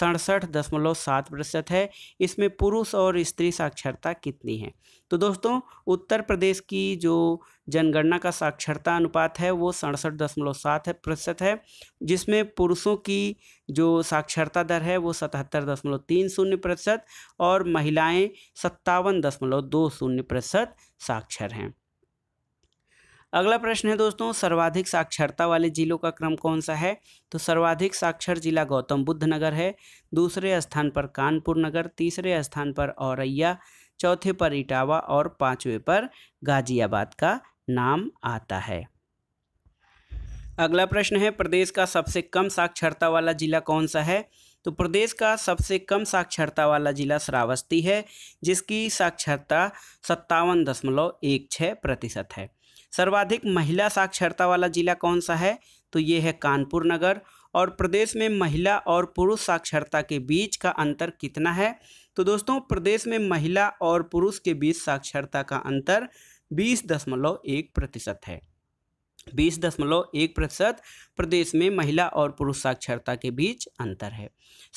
सड़सठ दशमलव सात प्रतिशत है इसमें पुरुष और स्त्री साक्षरता कितनी है तो दोस्तों उत्तर प्रदेश की जो जनगणना का साक्षरता अनुपात है वो सड़सठ दशमलव सात प्रतिशत है जिसमें पुरुषों की जो साक्षरता दर है वो सतहत्तर दशमलव तीन शून्य प्रतिशत और महिलाएँ सत्तावन दशमलव दो शून्य प्रतिशत साक्षर हैं अगला प्रश्न है दोस्तों सर्वाधिक साक्षरता वाले जिलों का क्रम कौन सा है तो सर्वाधिक साक्षर जिला गौतम बुद्ध नगर है दूसरे स्थान पर कानपुर नगर तीसरे स्थान पर औरैया चौथे पर इटावा और पाँचवें पर गाजियाबाद का नाम आता है अगला प्रश्न है प्रदेश का सबसे कम साक्षरता वाला जिला कौन सा है तो प्रदेश का सबसे कम साक्षरता वाला जिला श्रावस्ती है जिसकी साक्षरता सत्तावन दशमलव एक छः प्रतिशत है सर्वाधिक महिला साक्षरता वाला जिला कौन सा है तो ये है कानपुर नगर और प्रदेश में महिला और पुरुष साक्षरता के बीच का अंतर कितना है तो दोस्तों प्रदेश में महिला और पुरुष के बीच साक्षरता का अंतर बीस दशमलव एक प्रतिशत है बीस दशमलव एक प्रतिशत प्रदेश में महिला और पुरुष साक्षरता के बीच अंतर है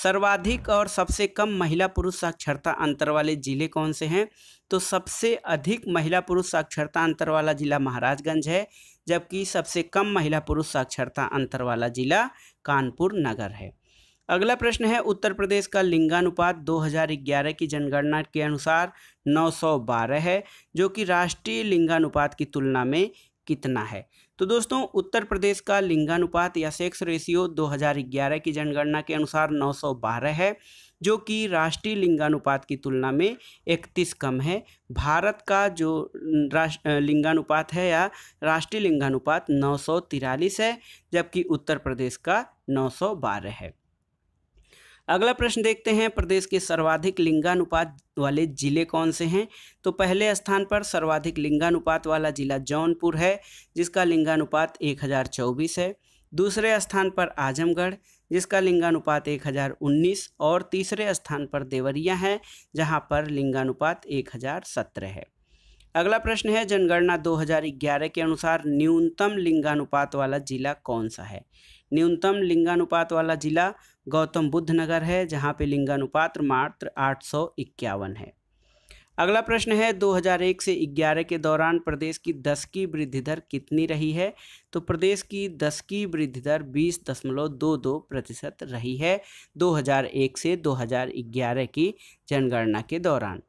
सर्वाधिक और सबसे कम महिला पुरुष साक्षरता अंतर वाले जिले कौन से हैं तो सबसे अधिक महिला पुरुष साक्षरता अंतर वाला जिला महाराजगंज है जबकि सबसे कम महिला पुरुष साक्षरता अंतर वाला जिला कानपुर नगर है अगला प्रश्न है उत्तर प्रदेश का लिंगानुपात 2011 की जनगणना के अनुसार 912 है जो कि राष्ट्रीय लिंगानुपात की तुलना में कितना है तो दोस्तों उत्तर प्रदेश का लिंगानुपात या सेक्स रेशियो 2011 की जनगणना के अनुसार 912 है जो कि राष्ट्रीय लिंगानुपात की तुलना में 31 कम है भारत का जो राष्ट्र लिंगानुपात है या राष्ट्रीय लिंगानुपात नौ है जबकि उत्तर प्रदेश का नौ है अगला प्रश्न देखते हैं प्रदेश के सर्वाधिक लिंगानुपात वाले जिले कौन से हैं तो पहले स्थान पर सर्वाधिक लिंगानुपात वाला जिला जौनपुर है जिसका लिंगानुपात चौबीस है दूसरे स्थान पर आजमगढ़ जिसका लिंगानुपात 1019 और तीसरे स्थान पर देवरिया है जहां पर लिंगानुपात 1017 है अगला प्रश्न है जनगणना 2011 के अनुसार न्यूनतम लिंगानुपात वाला जिला कौन सा है न्यूनतम लिंगानुपात वाला जिला गौतम बुद्ध नगर है जहाँ पे लिंगानुपात मात्र आठ है अगला प्रश्न है 2001 से 11 के दौरान प्रदेश की दस की वृद्धि दर कितनी रही है तो प्रदेश की दस की वृद्धि दर बीस दशमलव दो दो प्रतिशत रही है 2001 से 2011 की जनगणना के दौरान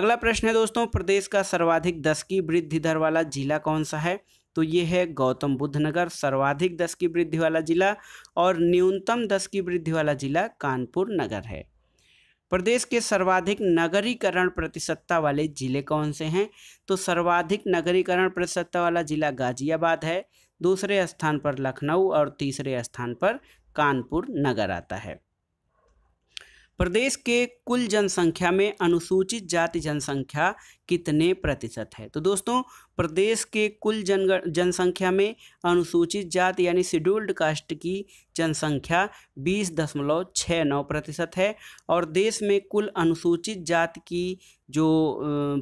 अगला प्रश्न है दोस्तों प्रदेश का सर्वाधिक दस की वृद्धि दर वाला जिला कौन सा है तो ये है गौतम बुद्ध नगर सर्वाधिक दस की वृद्धि वाला जिला और न्यूनतम दस की वृद्धि वाला जिला कानपुर नगर है प्रदेश के सर्वाधिक नगरीकरण प्रतिशतता वाले जिले कौन से हैं तो सर्वाधिक नगरीकरण प्रतिशतता वाला जिला गाजियाबाद है दूसरे स्थान पर लखनऊ और तीसरे स्थान पर कानपुर नगर आता है प्रदेश के कुल जनसंख्या में अनुसूचित जाति जनसंख्या कितने प्रतिशत है तो दोस्तों प्रदेश के कुल जन जनसंख्या में अनुसूचित जाति यानी शेड्यूल्ड कास्ट की जनसंख्या बीस दशमलव छः नौ प्रतिशत है और देश में कुल अनुसूचित जाति की जो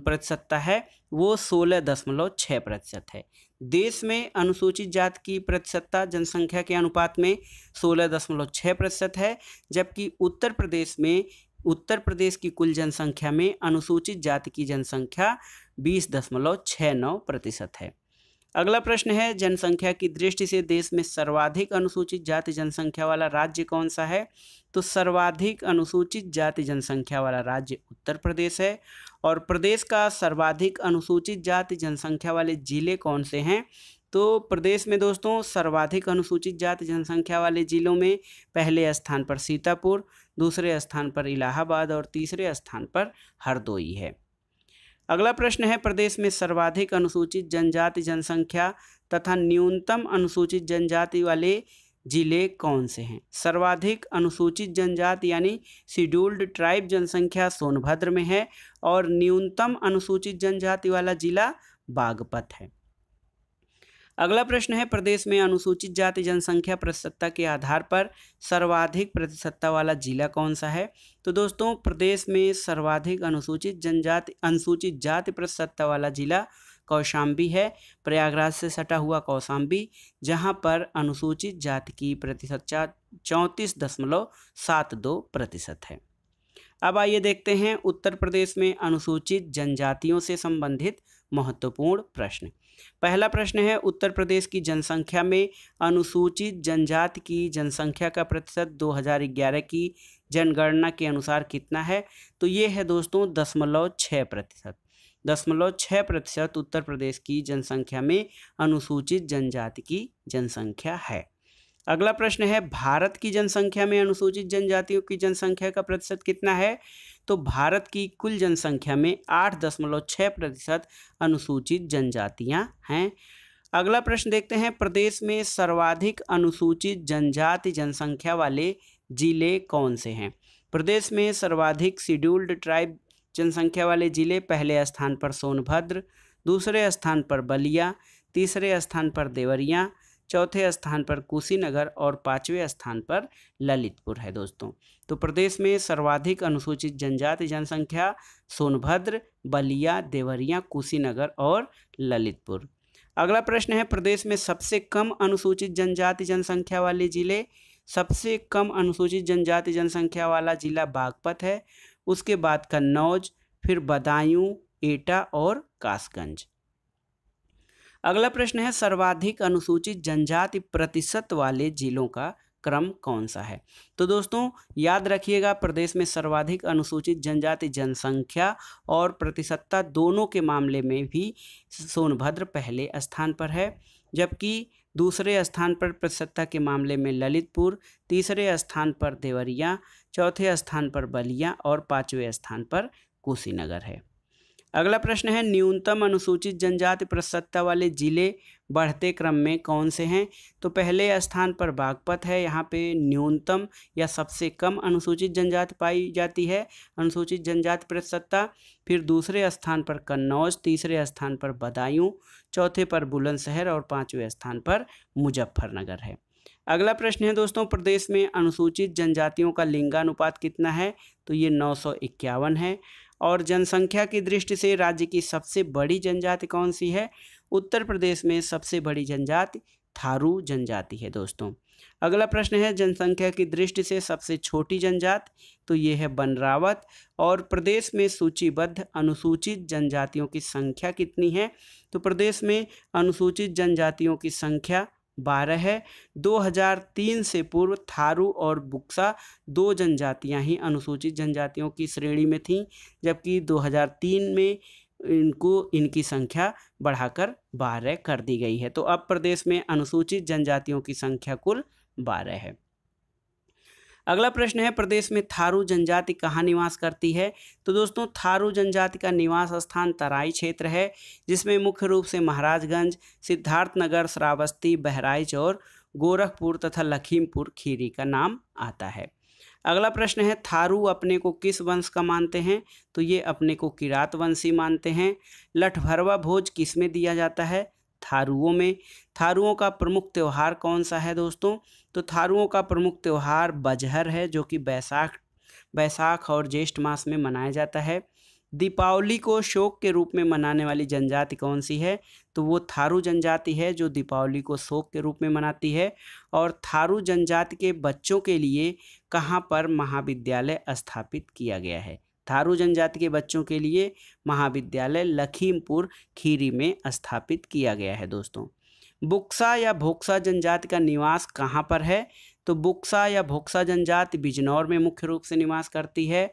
प्रतिशतता है वो सोलह दशमलव छः प्रतिशत है देश में अनुसूचित जाति की प्रतिशतता जनसंख्या के अनुपात में सोलह दशमलव छः प्रतिशत है जबकि उत्तर प्रदेश में उत्तर प्रदेश की कुल जनसंख्या में अनुसूचित जाति की जनसंख्या बीस दशमलव छः नौ प्रतिशत है अगला प्रश्न है जनसंख्या की दृष्टि से देश में सर्वाधिक अनुसूचित जाति जनसंख्या वाला राज्य कौन सा है तो सर्वाधिक अनुसूचित जाति जनसंख्या वाला राज्य उत्तर प्रदेश है और प्रदेश का सर्वाधिक अनुसूचित जाति जनसंख्या वाले ज़िले कौन से हैं तो प्रदेश में दोस्तों सर्वाधिक अनुसूचित जाति जनसंख्या वाले ज़िलों में पहले स्थान पर सीतापुर दूसरे स्थान पर इलाहाबाद और तीसरे स्थान पर हरदोई है अगला प्रश्न है प्रदेश में सर्वाधिक अनुसूचित जनजाति जनसंख्या तथा न्यूनतम अनुसूचित जनजाति वाले जिले कौन से हैं सर्वाधिक अनुसूचित जनजाति यानी शिड्यूल्ड ट्राइब जनसंख्या सोनभद्र में है और न्यूनतम अनुसूचित जनजाति वाला जिला बागपत है अगला प्रश्न है प्रदेश में अनुसूचित जाति जनसंख्या प्रतिशतता के आधार पर सर्वाधिक प्रतिशतता वाला जिला कौन सा है तो दोस्तों प्रदेश में सर्वाधिक अनुसूचित जनजाति अनुसूचित जाति प्रतिशतता वाला जिला कौशाम्बी है प्रयागराज से सटा हुआ कौशाम्बी जहां पर अनुसूचित जाति की प्रतिशत चौंतीस दशमलव सात दो प्रतिशत है अब आइए देखते हैं उत्तर प्रदेश में अनुसूचित जनजातियों से संबंधित महत्वपूर्ण प्रश्न पहला प्रश्न है उत्तर प्रदेश की जनसंख्या में अनुसूचित जनजाति की जनसंख्या का प्रतिशत 2011 की जनगणना के अनुसार कितना है तो ये है दोस्तों दशमलव छः प्रतिशत दशमलव छः प्रतिशत उत्तर प्रदेश की जनसंख्या में अनुसूचित जनजाति की जनसंख्या है अगला प्रश्न है भारत की जनसंख्या में अनुसूचित जनजातियों की जनसंख्या का प्रतिशत कितना है तो भारत की कुल जनसंख्या में आठ दशमलव छः प्रतिशत अनुसूचित जनजातियां हैं अगला प्रश्न देखते हैं प्रदेश में सर्वाधिक अनुसूचित जनजाति जनसंख्या वाले जिले कौन से हैं प्रदेश में सर्वाधिक शेड्यूल्ड ट्राइब जनसंख्या वाले जिले पहले स्थान पर सोनभद्र दूसरे स्थान पर बलिया तीसरे स्थान पर देवरिया चौथे स्थान पर कुशीनगर और पाँचवें स्थान पर ललितपुर है दोस्तों तो प्रदेश में सर्वाधिक अनुसूचित जनजाति जनसंख्या सोनभद्र बलिया देवरिया कुशीनगर और ललितपुर अगला प्रश्न है प्रदेश में सबसे कम अनुसूचित जनजाति जनसंख्या वाले जिले सबसे कम अनुसूचित जनजाति जनसंख्या वाला जिला बागपत है उसके बाद कन्नौज फिर बदायूं एटा और कासगंज अगला प्रश्न है सर्वाधिक अनुसूचित जनजाति प्रतिशत वाले जिलों का क्रम कौन सा है तो दोस्तों याद रखिएगा प्रदेश में सर्वाधिक अनुसूचित जनजाति जनसंख्या और प्रतिशतता दोनों के मामले में भी सोनभद्र पहले स्थान पर है जबकि दूसरे स्थान पर प्रतिशतता के मामले में ललितपुर तीसरे स्थान पर देवरिया चौथे स्थान पर बलिया और पाँचवें स्थान पर कुशीनगर है अगला प्रश्न है न्यूनतम अनुसूचित जनजाति प्रसत्ता वाले जिले बढ़ते क्रम में कौन से हैं तो पहले स्थान पर बागपत है यहाँ पे न्यूनतम या सबसे कम अनुसूचित जनजाति पाई जाती है अनुसूचित जनजाति प्रसत्ता फिर दूसरे स्थान पर कन्नौज तीसरे स्थान पर बदायूं चौथे पर बुलंदशहर और पाँचवें स्थान पर मुजफ्फरनगर है अगला प्रश्न है दोस्तों प्रदेश में अनुसूचित जनजातियों का लिंगानुपात कितना है तो ये नौ है और जनसंख्या की दृष्टि से राज्य की सबसे बड़ी जनजाति कौन सी है उत्तर प्रदेश में सबसे बड़ी जनजाति थारू जनजाति है दोस्तों अगला प्रश्न है जनसंख्या की दृष्टि से सबसे छोटी जनजाति तो ये है बनरावत और प्रदेश में सूचीबद्ध अनुसूचित जनजातियों की संख्या कितनी है तो प्रदेश में अनुसूचित जनजातियों की संख्या बारह है 2003 से पूर्व थारू और बुक्सा दो जनजातियां ही अनुसूचित जनजातियों की श्रेणी में थीं जबकि 2003 में इनको इनकी संख्या बढ़ाकर बारह कर दी गई है तो अब प्रदेश में अनुसूचित जनजातियों की संख्या कुल बारह है अगला प्रश्न है प्रदेश में थारू जनजाति कहाँ निवास करती है तो दोस्तों थारू जनजाति का निवास स्थान तराई क्षेत्र है जिसमें मुख्य रूप से महाराजगंज सिद्धार्थनगर श्रावस्ती बहराइच और गोरखपुर तथा लखीमपुर खीरी का नाम आता है अगला प्रश्न है थारू अपने को किस वंश का मानते हैं तो ये अपने को किरात वंशी मानते हैं लठभरवा भोज किस में दिया जाता है थारुओं में थारुओं का प्रमुख त्यौहार कौन सा है दोस्तों तो थारुओं का प्रमुख त्यौहार बजहर है जो कि बैसाख बैसाख और ज्येष्ठ मास में मनाया जाता है दीपावली को शोक के रूप में मनाने वाली जनजाति कौन सी है तो वो थारू जनजाति है जो दीपावली को शोक के रूप में मनाती है और थारू जनजाति के बच्चों के लिए कहाँ पर महाविद्यालय स्थापित किया गया है थारू जनजाति के बच्चों के लिए महाविद्यालय लखीमपुर खीरी में स्थापित किया गया है दोस्तों बुक्सा या भोक्सा जनजाति का निवास कहाँ पर है तो बुक्सा या भोक्सा जनजाति बिजनौर में मुख्य रूप से निवास करती है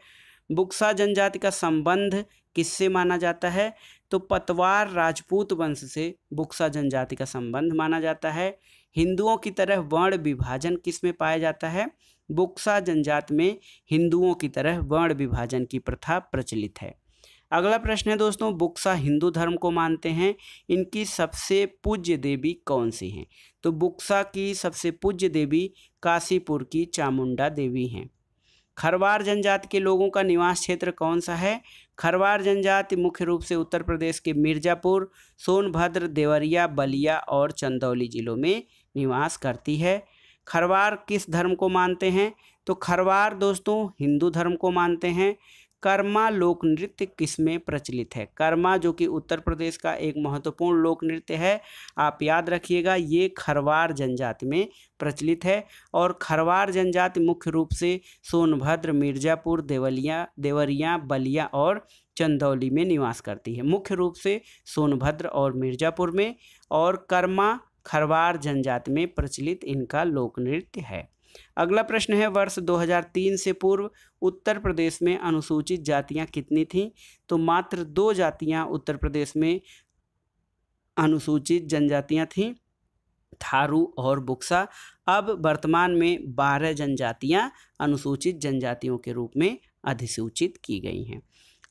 बुक्सा जनजाति का संबंध किससे माना जाता है तो पतवार राजपूत वंश से बुक्सा जनजाति का संबंध माना जाता है हिंदुओं की तरह वर्ण विभाजन किस में पाया जाता है बुक्सा जनजाति में हिंदुओं की तरह वर्ण विभाजन की प्रथा प्रचलित है अगला प्रश्न है दोस्तों बुक्सा हिंदू धर्म को मानते हैं इनकी सबसे पूज्य देवी कौन सी हैं तो बुक्सा की सबसे पूज्य देवी काशीपुर की चामुंडा देवी हैं खरवार जनजाति के लोगों का निवास क्षेत्र कौन सा है खरवार जनजाति मुख्य रूप से उत्तर प्रदेश के मिर्जापुर सोनभद्र देवरिया बलिया और चंदौली जिलों में निवास करती है खरवार किस धर्म को मानते हैं तो खरवार दोस्तों हिंदू धर्म को मानते हैं कर्मा लोक नृत्य किसमें प्रचलित है कर्मा जो कि उत्तर प्रदेश का एक महत्वपूर्ण लोक नृत्य है आप याद रखिएगा ये खरवार जनजाति में प्रचलित है और खरवार जनजाति मुख्य रूप से सोनभद्र मिर्जापुर देवलिया देवरिया बलिया और चंदौली में निवास करती है मुख्य रूप से सोनभद्र और मिर्जापुर में और कर्मा खरवार जनजाति में प्रचलित इनका लोक नृत्य है अगला प्रश्न है वर्ष 2003 से पूर्व उत्तर प्रदेश में अनुसूचित जातियां कितनी थीं तो मात्र दो जातियां उत्तर प्रदेश में अनुसूचित जनजातियां थीं थारू और बुक्सा अब वर्तमान में बारह जनजातियां अनुसूचित जनजातियों के रूप में अधिसूचित की गई हैं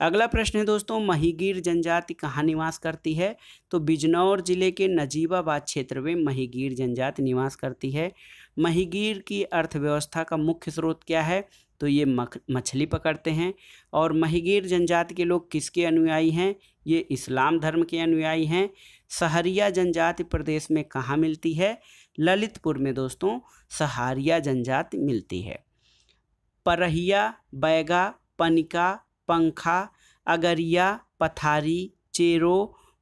अगला प्रश्न है दोस्तों महीगीर जनजाति कहाँ निवास करती है तो बिजनौर जिले के नजीबाबाद क्षेत्र में महीगीर जनजाति निवास करती है महीगीर की अर्थव्यवस्था का मुख्य स्रोत क्या है तो ये मछली पकड़ते हैं और महीगीर जनजाति के लोग किसके अनुयायी हैं ये इस्लाम धर्म के अनुयायी हैं सहरिया जनजाति प्रदेश में कहाँ मिलती है ललितपुर में दोस्तों सहारिया जनजाति मिलती है परहिया बैगा पनिका पंखा अगरिया पथारी चेरो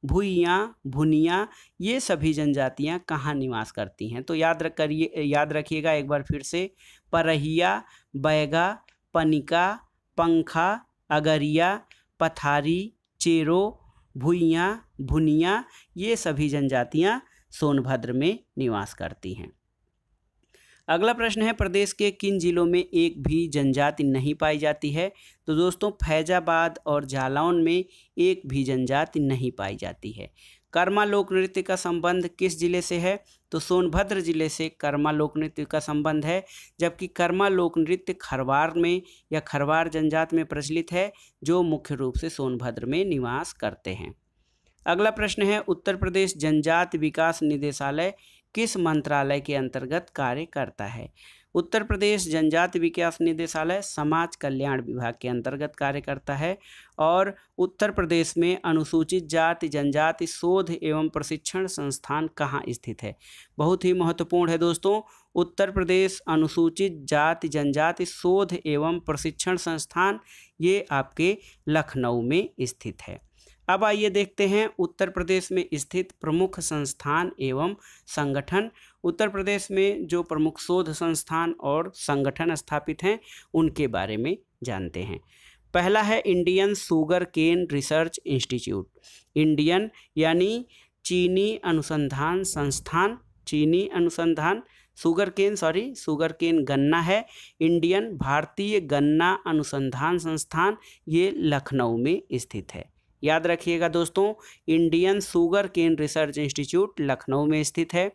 भुइयाँ भुनिया ये सभी जनजातियाँ कहाँ निवास करती हैं तो याद रख करिए याद रखिएगा एक बार फिर से परहिया बैगा पनिका पंखा अगरिया पथारी चेरो भुइयाँ भुनिया ये सभी जनजातियाँ सोनभद्र में निवास करती हैं अगला प्रश्न है प्रदेश के किन जिलों में एक भी जनजाति नहीं पाई जाती है तो दोस्तों फैजाबाद और जालौन में एक भी जनजाति नहीं पाई जाती है कर्मा लोक नृत्य का संबंध किस जिले से है तो सोनभद्र जिले से कर्मा लोक नृत्य का संबंध है जबकि कर्मा लोक नृत्य खरवार में या खरवार जनजात में प्रचलित है जो मुख्य रूप से सोनभद्र में निवास करते हैं अगला प्रश्न है उत्तर प्रदेश जनजाति विकास निदेशालय किस मंत्रालय के अंतर्गत कार्य करता है उत्तर प्रदेश जनजाति विकास निदेशालय समाज कल्याण विभाग के अंतर्गत कार्य करता है और उत्तर प्रदेश में अनुसूचित जाति जनजाति शोध एवं प्रशिक्षण संस्थान कहाँ स्थित है बहुत ही महत्वपूर्ण है दोस्तों उत्तर प्रदेश अनुसूचित जाति जनजाति शोध एवं प्रशिक्षण संस्थान ये आपके लखनऊ में स्थित है अब आइए देखते हैं उत्तर प्रदेश में स्थित प्रमुख संस्थान एवं संगठन उत्तर प्रदेश में जो प्रमुख शोध संस्थान और संगठन स्थापित हैं उनके बारे में जानते हैं पहला है Indian sugar cane research institute Indian यानी चीनी अनुसंधान संस्थान चीनी अनुसंधान sugar cane sorry sugar cane गन्ना है इंडियन भारतीय गन्ना अनुसंधान संस्थान ये लखनऊ में स्थित है याद रखिएगा दोस्तों Indian sugar cane research institute Lucknow में स्थित है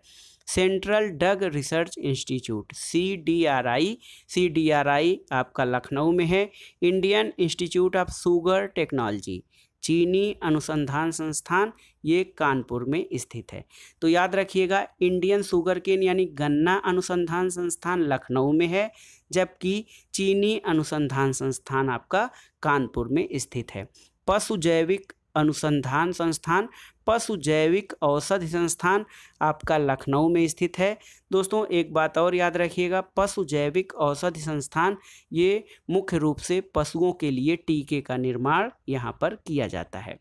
central drug research institute C D R I C D R I आपका लखनऊ में है Indian institute of sugar technology चीनी अनुसंधान संस्थान ये कानपुर में स्थित है तो याद रखिएगा इंडियन शुगर केन यानी गन्ना अनुसंधान संस्थान लखनऊ में है जबकि चीनी अनुसंधान संस्थान आपका कानपुर में स्थित है पशु जैविक अनुसंधान संस्थान पशु जैविक औषधि संस्थान आपका लखनऊ में स्थित है दोस्तों एक बात और याद रखिएगा पशु जैविक औषधि संस्थान ये मुख्य रूप से पशुओं के लिए टीके का निर्माण यहाँ पर किया जाता है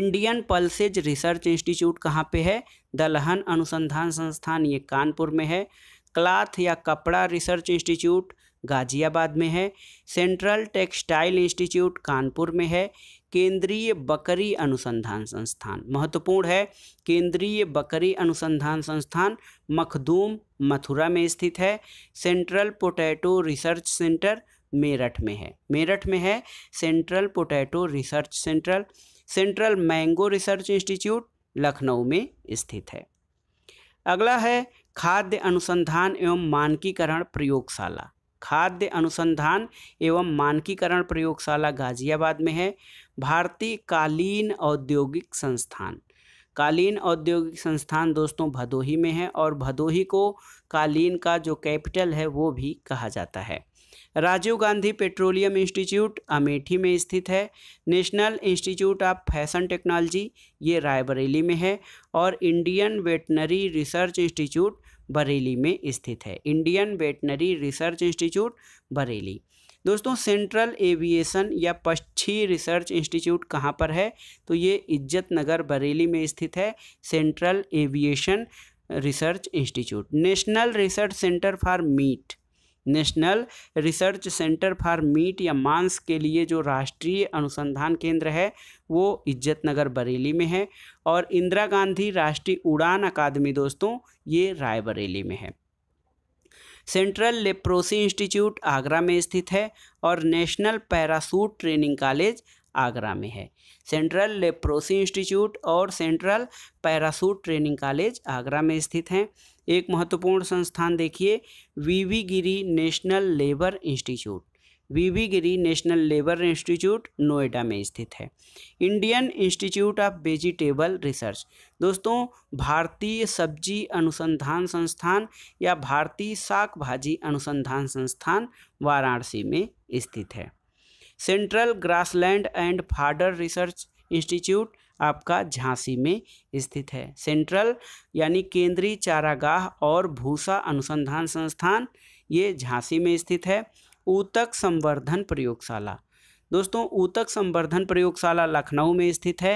इंडियन पल्सेज रिसर्च इंस्टीट्यूट कहाँ पे है दलहन अनुसंधान संस्थान ये कानपुर में है क्लाथ या कपड़ा रिसर्च इंस्टीट्यूट गाजियाबाद में है सेंट्रल टेक्सटाइल इंस्टीट्यूट कानपुर में है केंद्रीय बकरी अनुसंधान संस्थान महत्वपूर्ण है केंद्रीय बकरी अनुसंधान संस्थान मखदूम मथुरा में स्थित है central potato research centre Meerut में है मेरठ में है central potato research central central mango research institute Lucknow में स्थित है अगला है खाद्य अनुसंधान एवं मानकीकरण प्रयोगशाला खाद्य अनुसंधान एवं मानकीकरण प्रयोगशाला गाजियाबाद में है भारतीय कालीन औद्योगिक संस्थान कालीन औद्योगिक संस्थान दोस्तों भदोही में है और भदोही को कालीन का जो कैपिटल है वो भी कहा जाता है राजीव गांधी पेट्रोलियम इंस्टीट्यूट अमेठी में स्थित है national institute of fashion technology ये रायबरेली में है और Indian veterinary research institute Bareilly में स्थित है Indian veterinary research institute Bareilly दोस्तों सेंट्रल एविएशन या पक्षी रिसर्च इंस्टीट्यूट कहाँ पर है तो ये इज्जत नगर बरेली में स्थित है central aviation research institute national research centre for meat national research centre for meat या मांस के लिए जो राष्ट्रीय अनुसंधान केंद्र है वो इज्जत नगर बरेली में है और इंदिरा गांधी राष्ट्रीय उड़ान अकादमी दोस्तों ये रायबरेली में है सेंट्रल लेप्रोसी इंस्टीट्यूट आगरा में स्थित है और national parachute training college Agra में है सेंट्रल लेप्रोसी इंस्टीट्यूट और central parachute training college Agra में स्थित हैं एक महत्वपूर्ण संस्थान देखिए V V Giri national labour institute V V Giri national labour institute Noida में स्थित है Indian institute of vegetable research दोस्तों भारतीय सब्जी अनुसंधान संस्थान या भारतीय साग भाजी अनुसंधान संस्थान वाराणसी में स्थित है central grassland and fodder research institute आपका झांसी में स्थित है सेंट्रल यानी केंद्रीय चारागाह और भूसा अनुसंधान संस्थान ये झांसी में स्थित है ऊतक संवर्धन प्रयोगशाला दोस्तों ऊतक संवर्धन प्रयोगशाला लखनऊ में स्थित है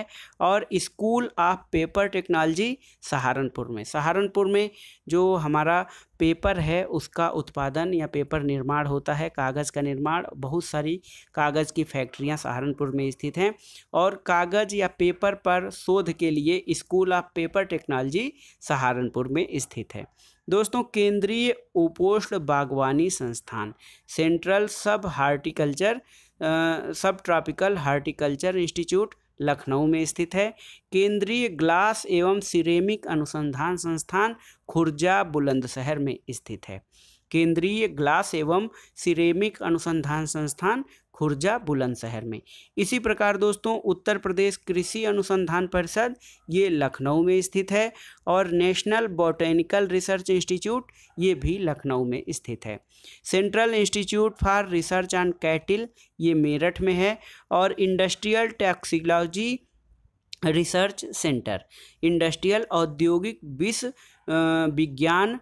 और school of paper technology Saharanpur में सहारनपुर में जो हमारा पेपर है उसका उत्पादन या पेपर निर्माण होता है कागज़ का निर्माण बहुत सारी कागज़ की फैक्ट्रियां सहारनपुर में स्थित हैं और कागज़ या पेपर पर शोध के लिए school of paper technology Saharanpur में स्थित है दोस्तों केंद्रीय उपोष्ण बागवानी संस्थान सेंट्रल सब हार्टिकल्चर सब ट्रॉपिकल हार्टिकल्चर इंस्टीट्यूट लखनऊ में स्थित है केंद्रीय ग्लास एवं सिरेमिक अनुसंधान संस्थान खुर्जा बुलंदशहर में स्थित है केंद्रीय ग्लास एवं सिरेमिक अनुसंधान संस्थान खुर्जा बुलंदशहर में इसी प्रकार दोस्तों उत्तर प्रदेश कृषि अनुसंधान परिषद ये लखनऊ में स्थित है और नेशनल बॉटेनिकल रिसर्च इंस्टीट्यूट ये भी लखनऊ में स्थित है central institute for research on cattle ये मेरठ में है और industrial toxicology research centre industrial औद्योगिक विश्व विज्ञान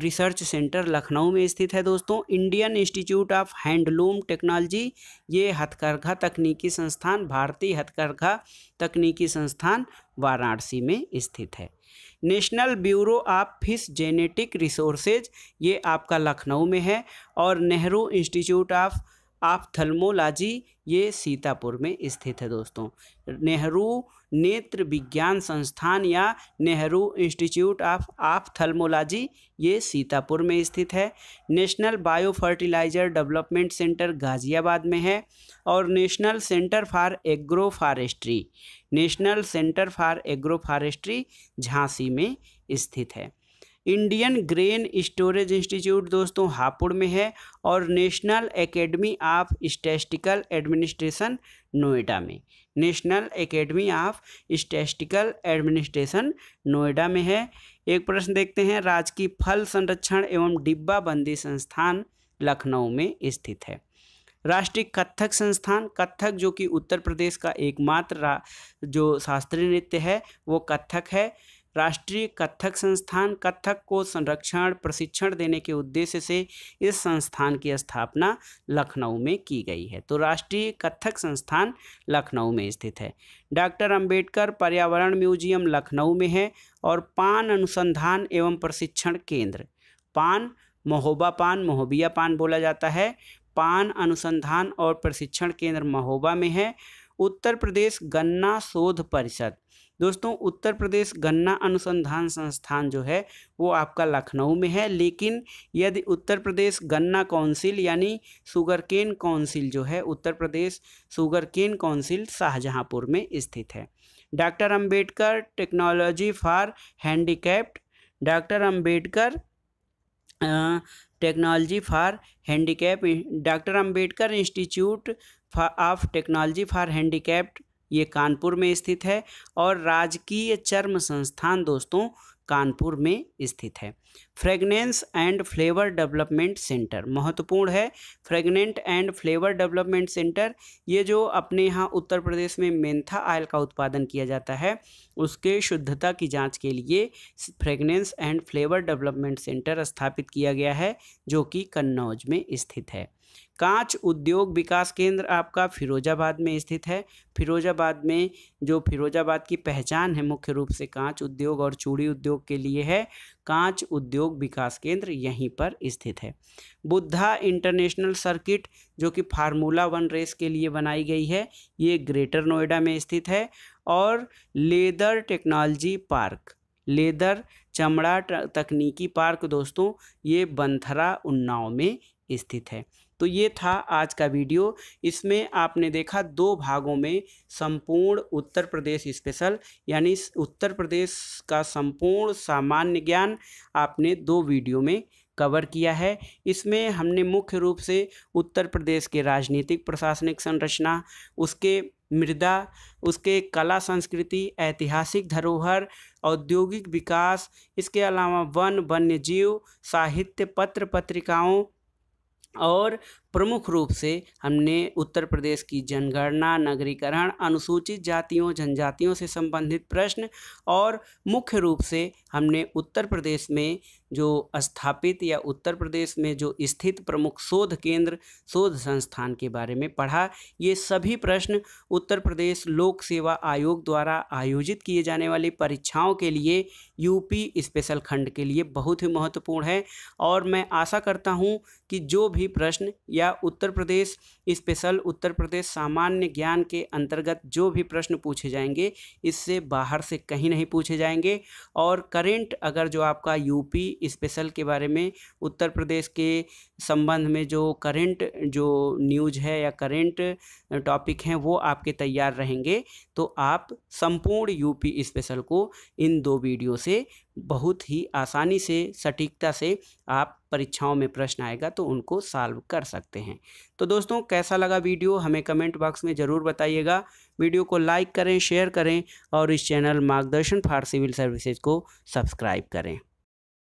रिसर्च सेंटर लखनऊ में स्थित है दोस्तों Indian institute of handloom technology ये हथकरघा तकनीकी संस्थान भारतीय हथकरघा तकनीकी संस्थान वाराणसी में स्थित है national bureau of fish genetic resources ये आपका लखनऊ में है और Nehru institute of of ophthalmology Sitapur में स्थित है दोस्तों नेहरू नेत्र विज्ञान संस्थान या Nehru institute of ophthalmology Sitapur में स्थित है national bio fertiliser development centre Ghaziabad में है और national centre for agro forestry national centre for agro forestry Jhansi में स्थित है इंडियन ग्रेन स्टोरेज इंस्टीट्यूट दोस्तों हापुड़ में है और national academy of statistical administration Noida में national academy of statistical administration Noida में है एक प्रश्न देखते हैं राजकीय फल संरक्षण एवं डिब्बा बंदी संस्थान लखनऊ में स्थित है राष्ट्रीय कथक संस्थान कथक जो कि उत्तर प्रदेश का एकमात्र जो शास्त्रीय नृत्य है वो कथक है राष्ट्रीय कथक संस्थान कथक को संरक्षण प्रशिक्षण देने के उद्देश्य से इस संस्थान की स्थापना लखनऊ में की गई है तो राष्ट्रीय कथक संस्थान लखनऊ में स्थित है डॉक्टर अंबेडकर पर्यावरण म्यूजियम लखनऊ में है और पान अनुसंधान एवं प्रशिक्षण केंद्र पान महोबा पान महोबिया पान बोला जाता है पान अनुसंधान और प्रशिक्षण केंद्र महोबा में है उत्तर प्रदेश गन्ना शोध परिषद दोस्तों उत्तर प्रदेश गन्ना अनुसंधान संस्थान जो है वो आपका लखनऊ में है लेकिन यदि उत्तर प्रदेश गन्ना काउंसिल यानी सुगरकेन केन काउंसिल जो है Uttar Pradesh sugarcane cane council Shahjahanpur में स्थित है doctor Ambedkar technology for handicapped doctor Ambedkar technology for handicap doctor Ambedkar institute of technology for handicapped ये कानपुर में स्थित है और राजकीय चर्म संस्थान दोस्तों कानपुर में स्थित है fragrance and flavour development centre महत्वपूर्ण है fragrant and flavour development centre ये जो अपने यहाँ उत्तर प्रदेश में मेंथा आयल का उत्पादन किया जाता है उसके शुद्धता की जांच के लिए fragrance and flavour development centre स्थापित किया गया है जो कि कन्नौज में स्थित है कांच उद्योग विकास केंद्र आपका फिरोजाबाद में स्थित है फिरोजाबाद में जो फिरोजाबाद की पहचान है मुख्य रूप से कांच उद्योग और चूड़ी उद्योग के लिए है कांच उद्योग विकास केंद्र यहीं पर स्थित है बुद्धा इंटरनेशनल सर्किट जो कि फार्मूला वन रेस के लिए बनाई गई है ये ग्रेटर नोएडा में स्थित है और लेदर टेक्नोलॉजी पार्क लेदर चमड़ा तकनीकी पार्क दोस्तों ये बंथरा उन्नाव में स्थित है तो ये था आज का वीडियो इसमें आपने देखा दो भागों में संपूर्ण उत्तर प्रदेश स्पेशल यानी उत्तर प्रदेश का संपूर्ण सामान्य ज्ञान आपने दो वीडियो में कवर किया है इसमें हमने मुख्य रूप से उत्तर प्रदेश के राजनीतिक प्रशासनिक संरचना उसके मृदा उसके कला संस्कृति ऐतिहासिक धरोहर औद्योगिक विकास इसके अलावा वन वन्य जीव साहित्य पत्र पत्रिकाओं और प्रमुख रूप से हमने उत्तर प्रदेश की जनगणना नगरीकरण अनुसूचित जातियों जनजातियों से संबंधित प्रश्न और मुख्य रूप से हमने उत्तर प्रदेश में जो स्थापित या उत्तर प्रदेश में जो स्थित प्रमुख शोध केंद्र शोध संस्थान के बारे में पढ़ा ये सभी प्रश्न उत्तर प्रदेश लोक सेवा आयोग द्वारा आयोजित किए जाने वाली परीक्षाओं के लिए यूपी स्पेशल खंड के लिए बहुत ही महत्वपूर्ण है और मैं आशा करता हूँ कि जो भी प्रश्न या उत्तर प्रदेश स्पेशल उत्तर प्रदेश सामान्य ज्ञान के अंतर्गत जो भी प्रश्न पूछे जाएंगे इससे बाहर से कहीं नहीं पूछे जाएंगे और करेंट अगर जो आपका यूपी स्पेशल के बारे में उत्तर प्रदेश के संबंध में जो करेंट जो न्यूज है या करेंट टॉपिक हैं वो आपके तैयार रहेंगे तो आप संपूर्ण यूपी स्पेशल को इन दो वीडियो से बहुत ही आसानी से सटीकता से आप परीक्षाओं में प्रश्न आएगा तो उनको सॉल्व कर सकते हैं तो दोस्तों कैसा लगा वीडियो हमें कमेंट बॉक्स में ज़रूर बताइएगा वीडियो को लाइक करें शेयर करें और इस channel Margdarshan for civil services को सब्सक्राइब करें